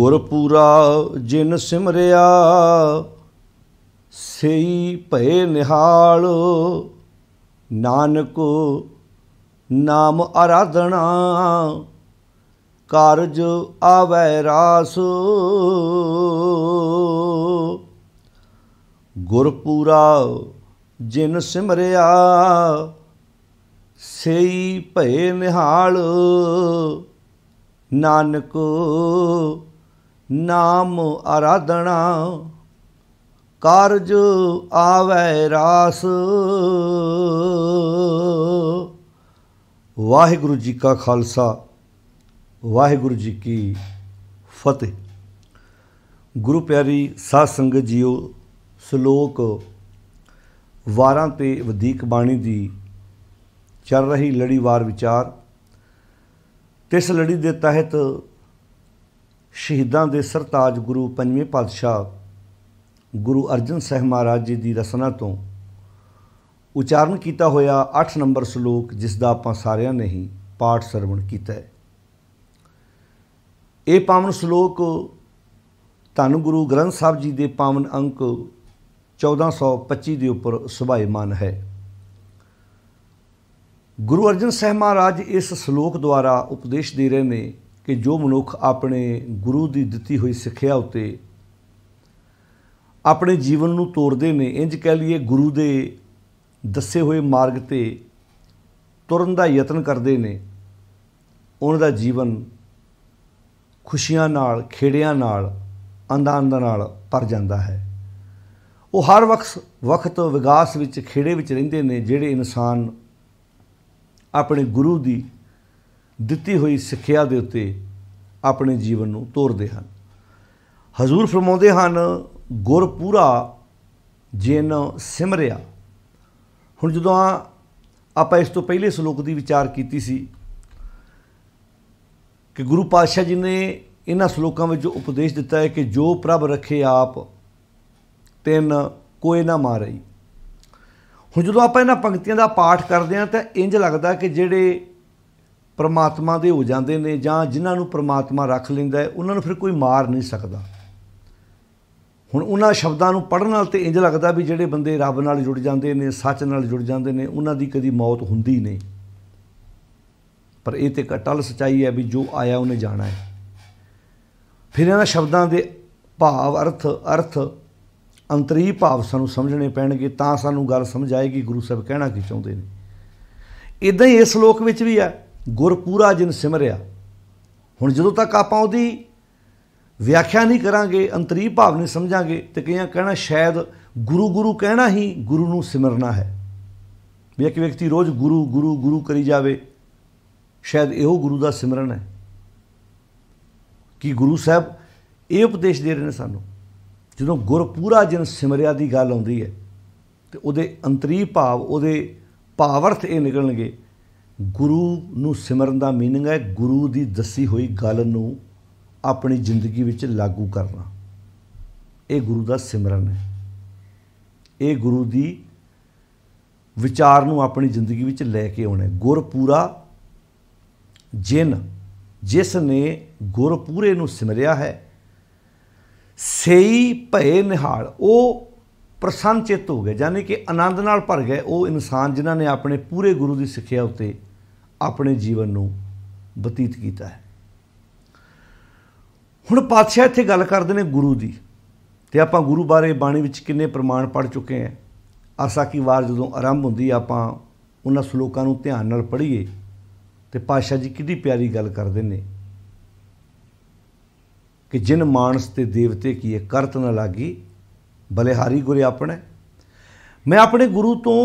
ਗੁਰਪੂਰਾ ਜਿਨ ਸਿਮਰਿਆ ਸਈ ਭਏ ਨਿਹਾਲ ਨਾਨਕ ਨਾਮ ਅਰਾਧਣਾ ਕਾਰਜ ਆਵੈ ਰਾਸ ਗੁਰਪੂਰਾ ਜਿਨ ਸਿਮਰਿਆ ਸਈ ਭਏ ਨਿਹਾਲ ਨਾਨਕ ਨਾਮ ਆਰਾਧਣਾ ਕਾਰਜ ਆਵੈ ਰਾਸ ਵਾਹਿਗੁਰੂ ਜੀ ਕਾ ਖਾਲਸਾ ਵਾਹਿਗੁਰੂ ਜੀ ਕੀ ਫਤਿਹ ਗੁਰੂ ਪਿਆਰੀ ਸਾਧ ਸੰਗਤ ਜੀਓ ਸ਼ਲੋਕ ਵਾਰਾਂ ਤੇ ਵਧੇਕ ਬਾਣੀ ਦੀ ਚੱਲ ਰਹੀ ਲੜੀਵਾਰ ਵਿਚਾਰ ਇਸ ਲੜੀ ਦੇ ਤਹਿਤ ਸ਼ਹੀਦਾਂ ਦੇ ਸਰਤਾਜ ਗੁਰੂ ਪੰਜਵੇਂ ਪਾਤਸ਼ਾਹ ਗੁਰੂ ਅਰਜਨ ਸਾਹਿਬ ਮਹਾਰਾਜ ਜੀ ਦੀ ਰਸਨਾ ਤੋਂ ਉਚਾਰਨ ਕੀਤਾ ਹੋਇਆ 8 ਨੰਬਰ ਸ਼ਲੋਕ ਜਿਸ ਦਾ ਆਪਾਂ ਸਾਰਿਆਂ ਨੇ ਹੀ ਪਾਠ ਸਰਵਣ ਕੀਤਾ ਹੈ ਇਹ ਪਾਵਨ ਸ਼ਲੋਕ ਧੰਨ ਗੁਰੂ ਗ੍ਰੰਥ ਸਾਹਿਬ ਜੀ ਦੇ ਪਾਵਨ ਅੰਕ 1425 ਦੇ ਉੱਪਰ ਸੁਭਾਈਮਾਨ ਹੈ ਗੁਰੂ ਅਰਜਨ ਸਾਹਿਬ ਮਹਾਰਾਜ ਇਸ ਸ਼ਲੋਕ ਦੁਆਰਾ ਉਪਦੇਸ਼ ਦੇ ਰਹੇ ਨੇ ਕਿ ਜੋ ਮਨੁੱਖ ਆਪਣੇ ਗੁਰੂ ਦੀ ਦਿੱਤੀ ਹੋਈ ਸਿੱਖਿਆ ਉਤੇ ਆਪਣੇ ਜੀਵਨ ਨੂੰ ਤੋਰਦੇ ਨੇ ਇੰਜ ਕਹਿ ਲਈਏ ਗੁਰੂ ਦੇ ਦੱਸੇ ਹੋਏ ਮਾਰਗ ਤੇ ਤੁਰਨ ਦਾ ਯਤਨ ਕਰਦੇ ਨੇ ਉਹਨਾਂ ਦਾ ਜੀਵਨ ਖੁਸ਼ੀਆਂ ਨਾਲ ਖੇੜਿਆਂ ਨਾਲ ਆਨੰਦ ਨਾਲ ਭਰ ਜਾਂਦਾ ਹੈ ਉਹ ਹਰ ਵਕਤ ਵਕਤ ਵਿਗਾਸ ਵਿੱਚ ਖੇੜੇ ਵਿੱਚ ਰਹਿੰਦੇ ਨੇ ਜਿਹੜੇ ਇਨਸਾਨ ਆਪਣੇ ਗੁਰੂ ਦੀ ਦਿੱਤੀ ਹੋਈ ਸਿੱਖਿਆ ਦੇ ਉੱਤੇ ਆਪਣੇ ਜੀਵਨ ਨੂੰ ਤੋਰਦੇ ਹਨ ਹਜ਼ੂਰ ਫਰਮਾਉਂਦੇ ਹਨ ਗੁਰ ਪੂਰਾ ਜਿਨ ਸਿਮਰਿਆ ਹੁਣ ਜਦੋਂ ਆਪਾਂ ਇਸ ਤੋਂ ਪਹਿਲੇ ਸ਼ਲੋਕ ਦੀ ਵਿਚਾਰ ਕੀਤੀ ਸੀ ਕਿ ਗੁਰੂ ਪਾਤਸ਼ਾਹ ਜੀ ਨੇ ਇਹਨਾਂ ਸ਼ਲੋਕਾਂ ਵਿੱਚ ਉਪਦੇਸ਼ ਦਿੱਤਾ ਹੈ ਕਿ ਜੋ ਪ੍ਰਭ ਰਖੇ ਆਪ ਤਿੰਨ ਕੋਈ ਨਾ ਮਾਰੇ ਹੁਣ ਜਦੋਂ ਆਪਾਂ ਇਹਨਾਂ ਪੰਕਤੀਆਂ ਦਾ ਪਾਠ ਕਰਦੇ ਹਾਂ ਤਾਂ ਇੰਜ ਲੱਗਦਾ ਕਿ ਜਿਹੜੇ ਪਰਮਾਤਮਾ ਦੇ ਹੋ ਜਾਂਦੇ ਨੇ ਜਾਂ ਜਿਨ੍ਹਾਂ ਨੂੰ ਪਰਮਾਤਮਾ ਰੱਖ ਲੈਂਦਾ ਹੈ ਉਹਨਾਂ ਨੂੰ ਫਿਰ ਕੋਈ ਮਾਰ ਨਹੀਂ ਸਕਦਾ ਹੁਣ ਉਹਨਾਂ ਸ਼ਬਦਾਂ ਨੂੰ ਪੜਨ ਨਾਲ ਤੇ ਇੰਜ ਲੱਗਦਾ ਵੀ ਜਿਹੜੇ ਬੰਦੇ ਰੱਬ ਨਾਲ ਜੁੜ ਜਾਂਦੇ ਨੇ ਸੱਚ ਨਾਲ ਜੁੜ ਜਾਂਦੇ ਨੇ ਉਹਨਾਂ ਦੀ ਕਦੀ ਮੌਤ ਹੁੰਦੀ ਨਹੀਂ ਪਰ ਇਹ ਤੇ ਅਟਲ ਸਚਾਈ ਹੈ ਵੀ ਜੋ ਆਇਆ ਉਹਨੇ ਜਾਣਾ ਹੈ ਫਿਰ ਇਹਨਾਂ ਸ਼ਬਦਾਂ ਦੇ ਭਾਵ ਅਰਥ ਅਰਥ ਅੰਤਰੀ ਭਾਵ ਸਾਨੂੰ ਸਮਝਣੇ ਪੈਣਗੇ ਤਾਂ ਸਾਨੂੰ ਗੱਲ ਸਮਝ ਆਏਗੀ ਗੁਰੂ ਸਾਹਿਬ ਕਹਿਣਾ ਕੀ ਚਾਹੁੰਦੇ ਨੇ ਇਦਾਂ ਹੀ ਇਸ ਲੋਕ ਵਿੱਚ ਵੀ ਹੈ ਗੁਰਪੂਰਾ ਜਿਨ ਸਿਮਰਿਆ ਹੁਣ ਜਦੋਂ ਤੱਕ ਆਪਾਂ ਉਹਦੀ ਵਿਆਖਿਆ ਨਹੀਂ ਕਰਾਂਗੇ ਅੰਤਰੀ ਭਾਵ ਨਹੀਂ ਸਮਝਾਂਗੇ ਤੇ ਕਈਆਂ ਕਹਿਣਾ ਸ਼ਾਇਦ ਗੁਰੂ ਗੁਰੂ ਕਹਿਣਾ ਹੀ ਗੁਰੂ ਨੂੰ ਸਿਮਰਨਾ ਹੈ ਵੀ ਇੱਕ ਵਿਅਕਤੀ ਰੋਜ਼ ਗੁਰੂ ਗੁਰੂ ਗੁਰੂ ਕਰੀ ਜਾਵੇ ਸ਼ਾਇਦ ਇਹੋ ਗੁਰੂ ਦਾ ਸਿਮਰਨ ਹੈ ਕਿ ਗੁਰੂ ਸਾਹਿਬ ਇਹ ਉਪਦੇਸ਼ ਦੇ ਰਹੇ ਨੇ ਸਾਨੂੰ ਜਦੋਂ ਗੁਰਪੂਰਾ ਜਨ ਸਿਮਰਿਆ ਦੀ ਗੱਲ ਆਉਂਦੀ ਹੈ ਤੇ ਉਹਦੇ ਅੰਤਰੀ ਭਾਵ ਉਹਦੇ ਪਾਵਰਥ ਇਹ ਨਿਕਲਣਗੇ ਗੁਰੂ ਨੂੰ ਸਿਮਰਨ ਦਾ ਮੀਨਿੰਗ ਹੈ ਗੁਰੂ ਦੀ ਦੱਸੀ ਹੋਈ ਗੱਲ ਨੂੰ ਆਪਣੀ ਜ਼ਿੰਦਗੀ ਵਿੱਚ ਲਾਗੂ ਕਰਨਾ ਇਹ ਗੁਰੂ ਦਾ ਸਿਮਰਨ ਹੈ ਇਹ ਗੁਰੂ ਦੀ ਵਿਚਾਰ ਨੂੰ ਆਪਣੀ ਜ਼ਿੰਦਗੀ ਵਿੱਚ ਲੈ ਕੇ ਆਉਣਾ ਗੁਰ ਪੂਰਾ ਜਿਨ ਜਿਸ ਨੇ ਗੁਰ ਪੂਰੇ ਨੂੰ ਸਿਮਰਿਆ ਹੈ ਸਈ ਭਏ ਨਿਹਾਲ ਉਹ ਪ੍ਰਸੰਨ ਚਿਤ ਹੋ ਗਏ ਯਾਨੀ ਕਿ ਆਨੰਦ ਨਾਲ ਭਰ ਗਏ ਉਹ ਇਨਸਾਨ ਜਿਨ੍ਹਾਂ ਨੇ ਆਪਣੇ ਪੂਰੇ ਗੁਰੂ ਦੀ ਸਿੱਖਿਆ ਉੱਤੇ ਆਪਣੇ ਜੀਵਨ ਨੂੰ ਬਤੀਤ ਕੀਤਾ ਹੈ ਹੁਣ ਪਾਤਸ਼ਾਹ ਇੱਥੇ ਗੱਲ ਕਰਦੇ ਨੇ ਗੁਰੂ ਦੀ ਤੇ ਆਪਾਂ ਗੁਰੂ ਬਾਰੇ ਬਾਣੀ ਵਿੱਚ ਕਿੰਨੇ ਪ੍ਰਮਾਣ ਪੜ ਚੁੱਕੇ ਆ ਆਸਾ ਕੀ ਵਾਰ ਜਦੋਂ ਆਰੰਭ ਹੁੰਦੀ ਆਪਾਂ ਉਹਨਾਂ ਸ਼ਲੋਕਾਂ ਨੂੰ ਧਿਆਨ ਨਾਲ ਪੜ੍ਹੀਏ ਤੇ ਪਾਤਸ਼ਾਹ ਜੀ ਕਿੰਨੀ ਪਿਆਰੀ ਗੱਲ ਕਰਦੇ ਨੇ ਕਿ ਜਿਨ ਮਾਨਸ ਤੇ ਦੇਵਤੇ ਕੀਏ ਕਰਤ ਨ ਲਾਗੀ ਬਲੇਹਾਰੀ ਗੁਰੇ ਆਪਣੇ ਮੈਂ ਆਪਣੇ ਗੁਰੂ ਤੋਂ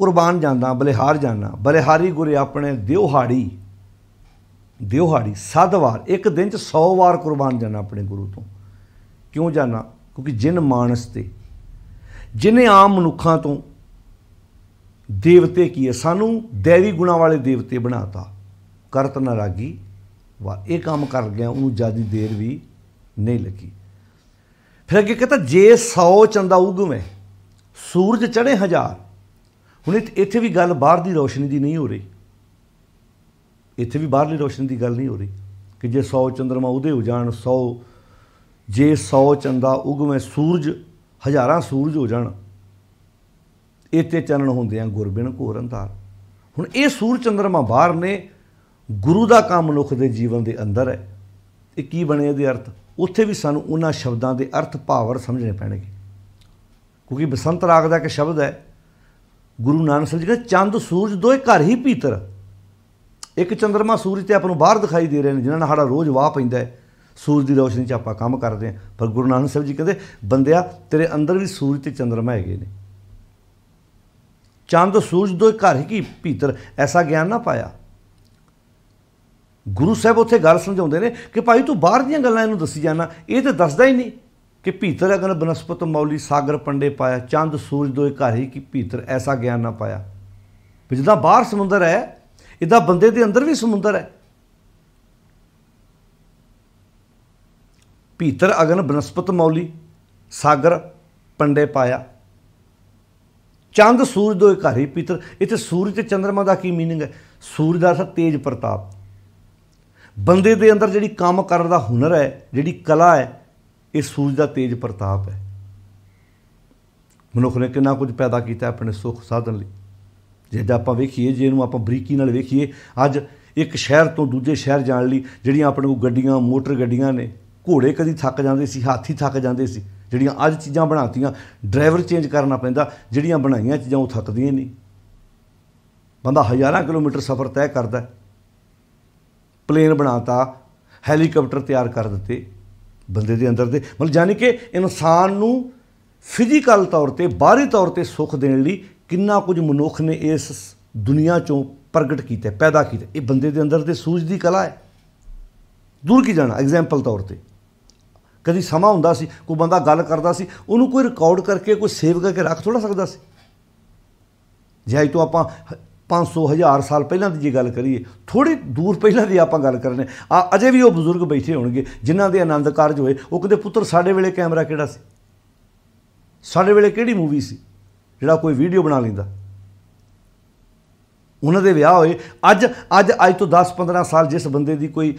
ਕੁਰਬਾਨ ਜਾਂਦਾ ਬਲਿਹਾਰ ਜਾਂਦਾ ਬਲਿਹਾਰੀ ਗੁਰੇ ਆਪਣੇ ਦਿਉਹਾੜੀ ਦਿਉਹਾੜੀ ਸੱਤ ਵਾਰ ਇੱਕ ਦਿਨ ਚ 100 ਵਾਰ ਕੁਰਬਾਨ ਜਾਂਦਾ ਆਪਣੇ ਗੁਰੂ ਤੋਂ ਕਿਉਂ ਜਾਂਦਾ ਕਿਉਂਕਿ ਜਿਨ ਮਾਨਸ ਤੇ ਜਿਨੇ ਆਮ ਮਨੁੱਖਾਂ ਤੋਂ ਦੇਵਤੇ ਕੀ ਹੈ ਸਾਨੂੰ ਦੇਵੀ ਗੁਣਾ ਵਾਲੇ ਦੇਵਤੇ ਬਣਾਤਾ ਕਰਤ ਨਾ ਰਾਗੀ ਵਾ ਇਹ ਕੰਮ ਕਰ ਗਿਆ ਉਹਨੂੰ ਜਿਆਦੀ ਦੇਰ ਵੀ ਨਹੀਂ ਲੱਗੀ ਫਿਰ ਅੱਗੇ ਕਹਤਾ ਜੇ 100 ਚੰਦਾ ਉਗਵੇਂ ਸੂਰਜ ਚੜੇ ਹਜ਼ਾਰ ਹੁਣ ਇੱਥੇ ਵੀ ਗੱਲ ਬਾਹਰ ਦੀ ਰੋਸ਼ਨੀ ਦੀ ਨਹੀਂ ਹੋ ਰਹੀ ਇੱਥੇ ਵੀ ਬਾਹਰਲੀ ਰੋਸ਼ਨੀ ਦੀ ਗੱਲ ਨਹੀਂ ਹੋ ਰਹੀ ਕਿ ਜੇ 100 ਚੰਦਰਮਾ ਉਹਦੇ ਹੋ ਜਾਣ 100 ਜੇ 100 ਚੰਦਾ ਉਗਵੇਂ ਸੂਰਜ ਹਜ਼ਾਰਾਂ ਸੂਰਜ ਹੋ ਜਾਣ ਇੱਥੇ ਚੰਨ ਹੁੰਦੇ ਆ ਗੁਰਬਿਨ ਘੋਰ ਅੰਧਾਰ ਹੁਣ ਇਹ ਸੂਰ ਚੰਦਰਮਾ ਬਾਹਰ ਨੇ ਗੁਰੂ ਦਾ ਕੰਮ ਮਨੁੱਖ ਦੇ ਜੀਵਨ ਦੇ ਅੰਦਰ ਹੈ ਇਹ ਕੀ ਬਣੇ ਇਹਦੇ ਅਰਥ ਉੱਥੇ ਵੀ ਸਾਨੂੰ ਉਹਨਾਂ ਸ਼ਬਦਾਂ ਦੇ ਅਰਥ ਭਾਵਰ ਸਮਝਣੇ ਪੈਣਗੇ ਕਿਉਂਕਿ ਬਸੰਤ ਰਾਗ ਦਾ ਇੱਕ ਸ਼ਬਦ ਹੈ ਗੁਰੂ ਨਾਨਕ ਸਾਹਿਬ ਜੀ ਕਹਿੰਦੇ ਚੰਦ ਸੂਰਜ ਦੋਏ ਘਰ ਹੀ ਭੀਤਰ ਇੱਕ ਚੰਦਰਮਾ ਸੂਰਜ ਤੇ ਆਪ ਨੂੰ ਬਾਹਰ ਦਿਖਾਈ ਦੇ ਰਹੇ ਨੇ ਜਿਨ੍ਹਾਂ ਨਾਲ ਸਾਡਾ ਰੋਜ਼ ਵਾਹ ਪੈਂਦਾ ਹੈ ਸੂਰਜ ਦੀ ਰੋਸ਼ਨੀ 'ਚ ਆਪਾਂ ਕੰਮ ਕਰਦੇ ਆ ਪਰ ਗੁਰੂ ਨਾਨਕ ਸਾਹਿਬ ਜੀ ਕਹਿੰਦੇ ਬੰਦਿਆ ਤੇਰੇ ਅੰਦਰ ਵੀ ਸੂਰਜ ਤੇ ਚੰਦਰਮਾ ਹੈਗੇ ਨੇ ਚੰਦ ਸੂਰਜ ਦੋਏ ਘਰ ਹੀ ਕੀ ਭੀਤਰ ਐਸਾ ਗਿਆਨ ਨਾ ਪਾਇਆ ਗੁਰੂ ਸਾਹਿਬ ਉੱਥੇ ਗੱਲ ਸਮਝਾਉਂਦੇ ਨੇ ਕਿ ਭਾਈ ਤੂੰ ਬਾਹਰ ਦੀਆਂ ਗੱਲਾਂ ਇਹਨੂੰ ਦੱਸੀ ਜਾਣਾ ਇਹ ਤੇ ਦੱਸਦਾ ਹੀ ਨਹੀਂ ਕਿ ਭੀਤਰ ਅਗਨ ਬਨਸਪਤ ਮੌਲੀ ਸਾਗਰ ਪੰਡੇ ਪਾਇਆ ਚੰਦ ਸੂਰਜ ਦੋਇ ਘਰ ਹੀ ਕਿ ਭੀਤਰ ਐਸਾ ਗਿਆਨ ਨਾ ਪਾਇਆ ਵੀ ਜਿੱਦਾਂ ਬਾਹਰ ਸਮੁੰਦਰ ਹੈ ਇਦਾਂ ਬੰਦੇ ਦੇ ਅੰਦਰ ਵੀ ਸਮੁੰਦਰ ਹੈ ਭੀਤਰ ਅਗਨ ਬਨਸਪਤ ਮੌਲੀ ਸਾਗਰ ਪੰਡੇ ਪਾਇਆ ਚੰਦ ਸੂਰਜ ਦੋਇ ਘਰ ਹੀ ਭੀਤਰ ਇੱਥੇ ਸੂਰਜ ਤੇ ਚੰਦਰਮਾ ਦਾ ਕੀ ਮੀਨਿੰਗ ਹੈ ਸੂਰਜ ਦਾ ਅਰਥ ਤੇਜ ਪ੍ਰਤਾਪ ਬੰਦੇ ਦੇ ਅੰਦਰ ਜਿਹੜੀ ਕੰਮ ਕਰਨ ਦਾ ਹੁਨਰ ਹੈ ਜਿਹੜੀ ਕਲਾ ਹੈ ਇਹ ਸੂਰਜ ਦਾ ਤੇਜ ਪ੍ਰਤਾਪ ਹੈ ਮਨੁੱਖ ਨੇ ਕਿੰਨਾ ਕੁਝ ਪੈਦਾ ਕੀਤਾ ਆਪਣੇ ਸੁੱਖ ਸਾਧਨ ਲਈ ਜੇ ਆਪਾਂ ਵੇਖੀਏ ਜੇ ਇਹਨੂੰ ਆਪਾਂ ਬਰੀਕੀ ਨਾਲ ਵੇਖੀਏ ਅੱਜ ਇੱਕ ਸ਼ਹਿਰ ਤੋਂ ਦੂਜੇ ਸ਼ਹਿਰ ਜਾਣ ਲਈ ਜਿਹੜੀਆਂ ਆਪਣੇ ਕੋਲ ਗੱਡੀਆਂ ਮੋਟਰ ਗੱਡੀਆਂ ਨੇ ਘੋੜੇ ਕਦੀ ਥੱਕ ਜਾਂਦੇ ਸੀ ਹਾਥੀ ਥੱਕ ਜਾਂਦੇ ਸੀ ਜਿਹੜੀਆਂ ਅੱਜ ਚੀਜ਼ਾਂ ਬਣਾਤੀਆਂ ਡਰਾਈਵਰ ਚੇਂਜ ਕਰਨਾ ਪੈਂਦਾ ਜਿਹੜੀਆਂ ਬਣਾਈਆਂ ਚੀਜ਼ਾਂ ਉਹ ਥੱਕਦੀਆਂ ਨਹੀਂ ਬੰਦਾ ਹਜ਼ਾਰਾਂ ਕਿਲੋਮੀਟਰ ਸਫ਼ਰ ਤੈਅ ਕਰਦਾ ਪਲੇਨ ਬਣਾਤਾ ਹੈਲੀਕਾਪਟਰ ਤਿਆਰ ਕਰ ਦਿੱਤੇ ਬੰਦੇ ਦੇ ਅੰਦਰ ਦੇ ਮਤਲਬ ਯਾਨੀ ਕਿ ਇਨਸਾਨ ਨੂੰ ਫਿਜ਼ੀਕਲ ਤੌਰ ਤੇ ਬਾਹਰੀ ਤੌਰ ਤੇ ਸੁੱਖ ਦੇਣ ਲਈ ਕਿੰਨਾ ਕੁਝ ਮਨੁੱਖ ਨੇ ਇਸ ਦੁਨੀਆ ਚੋਂ ਪ੍ਰਗਟ ਕੀਤਾ ਪੈਦਾ ਕੀਤਾ ਇਹ ਬੰਦੇ ਦੇ ਅੰਦਰ ਦੇ ਸੂਝ ਦੀ ਕਲਾ ਹੈ ਦੂਰ ਕੀ ਜਾਣਾ ਐਗਜ਼ਾਮਪਲ ਤੌਰ ਤੇ ਕਦੀ ਸਮਾਂ ਹੁੰਦਾ ਸੀ ਕੋਈ ਬੰਦਾ ਗੱਲ ਕਰਦਾ ਸੀ ਉਹਨੂੰ ਕੋਈ ਰਿਕਾਰਡ ਕਰਕੇ ਕੋਈ ਸੇਵ ਕਰਕੇ ਰੱਖ ਥੋੜਾ ਸਕਦਾ ਸੀ ਜੇ ਅੱਜ ਤੋਂ ਆਪਾਂ 500 ਹਜ਼ਾਰ ਸਾਲ ਪਹਿਲਾਂ ਦੀ ਜੇ ਗੱਲ ਕਰੀਏ ਥੋੜੀ ਦੂਰ ਪਹਿਲਾਂ ਦੀ ਆਪਾਂ ਗੱਲ ਕਰਨੇ ਆ ਅਜੇ ਵੀ ਉਹ ਬਜ਼ੁਰਗ ਬੈਠੇ ਹੋਣਗੇ ਜਿਨ੍ਹਾਂ ਦੇ ਆਨੰਦ ਕਾਰਜ ਹੋਏ ਉਹ ਕਹਿੰਦੇ ਪੁੱਤਰ ਸਾਡੇ ਵੇਲੇ ਕੈਮਰਾ ਕਿਹੜਾ ਸੀ ਸਾਡੇ ਵੇਲੇ ਕਿਹੜੀ ਮੂਵੀ ਸੀ ਜਿਹੜਾ ਕੋਈ ਵੀਡੀਓ ਬਣਾ ਲੈਂਦਾ ਉਹਨਾਂ ਦੇ ਵਿਆਹ ਹੋਏ ਅੱਜ ਅੱਜ ਅੱਜ ਤੋਂ 10-15 ਸਾਲ ਜਿਸ ਬੰਦੇ ਦੀ ਕੋਈ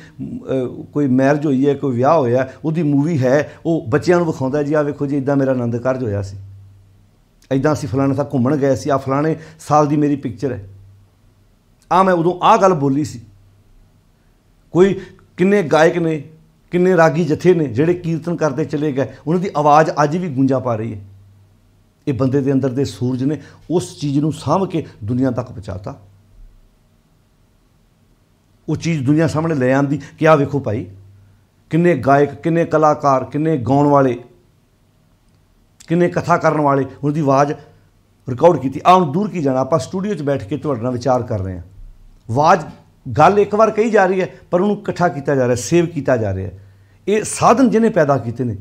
ਕੋਈ ਮੈਰਿਜ ਹੋਈ ਹੈ ਕੋਈ ਵਿਆਹ ਹੋਇਆ ਉਹਦੀ ਮੂਵੀ ਹੈ ਉਹ ਬੱਚਿਆਂ ਨੂੰ ਵਿਖਾਉਂਦਾ ਜੀ ਆ ਵੇਖੋ ਜੀ ਇਦਾਂ ਮੇਰਾ ਆਨੰਦ ਕਾਰਜ ਹੋਇਆ ਸੀ ਇਦਾਂ ਅਸੀਂ ਫਲਾਣੇ ਤੱਕ ਘੁੰਮਣ ਗਏ ਸੀ ਆ ਫਲਾਣੇ ਸਾਲ ਦੀ ਮੇਰੀ ਪਿਕਚਰ ਹੈ ਆ ਮੈਂ ਉਦੋਂ ਆ ਗੱਲ ਬੋਲੀ ਸੀ ਕੋਈ ਕਿੰਨੇ ਗਾਇਕ ਨੇ ਕਿੰਨੇ ਰਾਗੀ ਜਥੇ ਨੇ ਜਿਹੜੇ ਕੀਰਤਨ ਕਰਦੇ ਚਲੇ ਗਏ ਉਹਨਾਂ ਦੀ ਆਵਾਜ਼ ਅੱਜ ਵੀ ਗੂੰਜਾ ਪਾ ਰਹੀ ਹੈ ਇਹ ਬੰਦੇ ਦੇ ਅੰਦਰ ਦੇ ਸੂਰਜ ਨੇ ਉਸ ਚੀਜ਼ ਨੂੰ ਸਾਂਭ ਕੇ ਦੁਨੀਆ ਤੱਕ ਪਹੁੰਚਾਤਾ ਉਹ ਚੀਜ਼ ਦੁਨੀਆ ਸਾਹਮਣੇ ਲੈ ਆਂਦੀ ਕਿ ਆ ਵੇਖੋ ਭਾਈ ਕਿੰਨੇ ਗਾਇਕ ਕਿੰਨੇ ਕਲਾਕਾਰ ਕਿੰਨੇ ਗਾਉਣ ਵਾਲੇ ਕਿੰਨੇ ਕਥਾ ਕਰਨ ਵਾਲੇ ਉਹਨਾਂ ਦੀ ਆਵਾਜ਼ ਰਿਕਾਰਡ ਕੀਤੀ ਆ ਹੁਣ ਦੂਰ ਕੀ ਜਾਣਾ ਆਪਾਂ ਸਟੂਡੀਓ 'ਚ ਬੈਠ ਕੇ ਤੁਹਾਡੇ ਨਾਲ ਵਿਚਾਰ ਕਰ ਰਹੇ ਹਾਂ ਆਵਾਜ਼ ਗੱਲ ਇੱਕ ਵਾਰ ਕਹੀ ਜਾ ਰਹੀ ਹੈ ਪਰ ਉਹਨੂੰ ਇਕੱਠਾ ਕੀਤਾ ਜਾ ਰਿਹਾ ਸੇਵ ਕੀਤਾ ਜਾ ਰਿਹਾ ਇਹ ਸਾਧਨ ਜਿਹਨੇ ਪੈਦਾ ਕੀਤੇ ਨੇ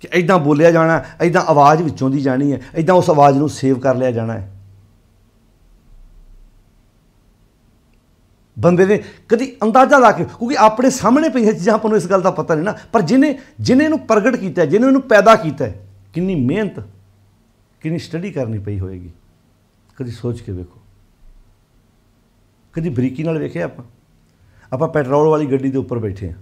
ਕਿ ਐਦਾਂ ਬੋਲਿਆ ਜਾਣਾ ਐਦਾਂ ਆਵਾਜ਼ ਵਿੱਚੋਂ ਦੀ ਜਾਣੀ ਹੈ ਐਦਾਂ ਉਸ ਆਵਾਜ਼ ਨੂੰ ਸੇਵ ਕਰ ਲਿਆ ਜਾਣਾ ਹੈ ਬੰਦੇ ਨੇ ਕਦੀ ਅੰਦਾਜ਼ਾ ਲਾ ਕੇ ਕਿਉਂਕਿ ਆਪਣੇ ਸਾਹਮਣੇ ਪਈਆਂ ਚੀਜ਼ਾਂ ਆਪਾਂ ਨੂੰ ਇਸ ਗੱਲ ਦਾ ਪਤਾ ਨਹੀਂ ਨਾ ਪਰ ਜਿਨੇ ਜਿਨੇ ਇਹਨੂੰ ਪ੍ਰਗਟ ਕੀਤਾ ਜਿਨੇ ਇਹਨੂੰ ਪੈਦਾ ਕੀਤਾ ਕਿੰਨੀ ਮਿਹਨਤ ਕਿੰਨੀ ਸਟੱਡੀ ਕਰਨੀ ਪਈ ਹੋਏਗੀ ਕਦੀ ਸੋਚ ਕੇ ਵੇਖੋ ਕਦੀ ਬਰੀਕੀ ਨਾਲ ਵੇਖਿਆ ਆਪਾਂ ਆਪਾਂ ਪੈਟਰੋਲ ਵਾਲੀ ਗੱਡੀ ਦੇ ਉੱਪਰ ਬੈਠੇ ਆ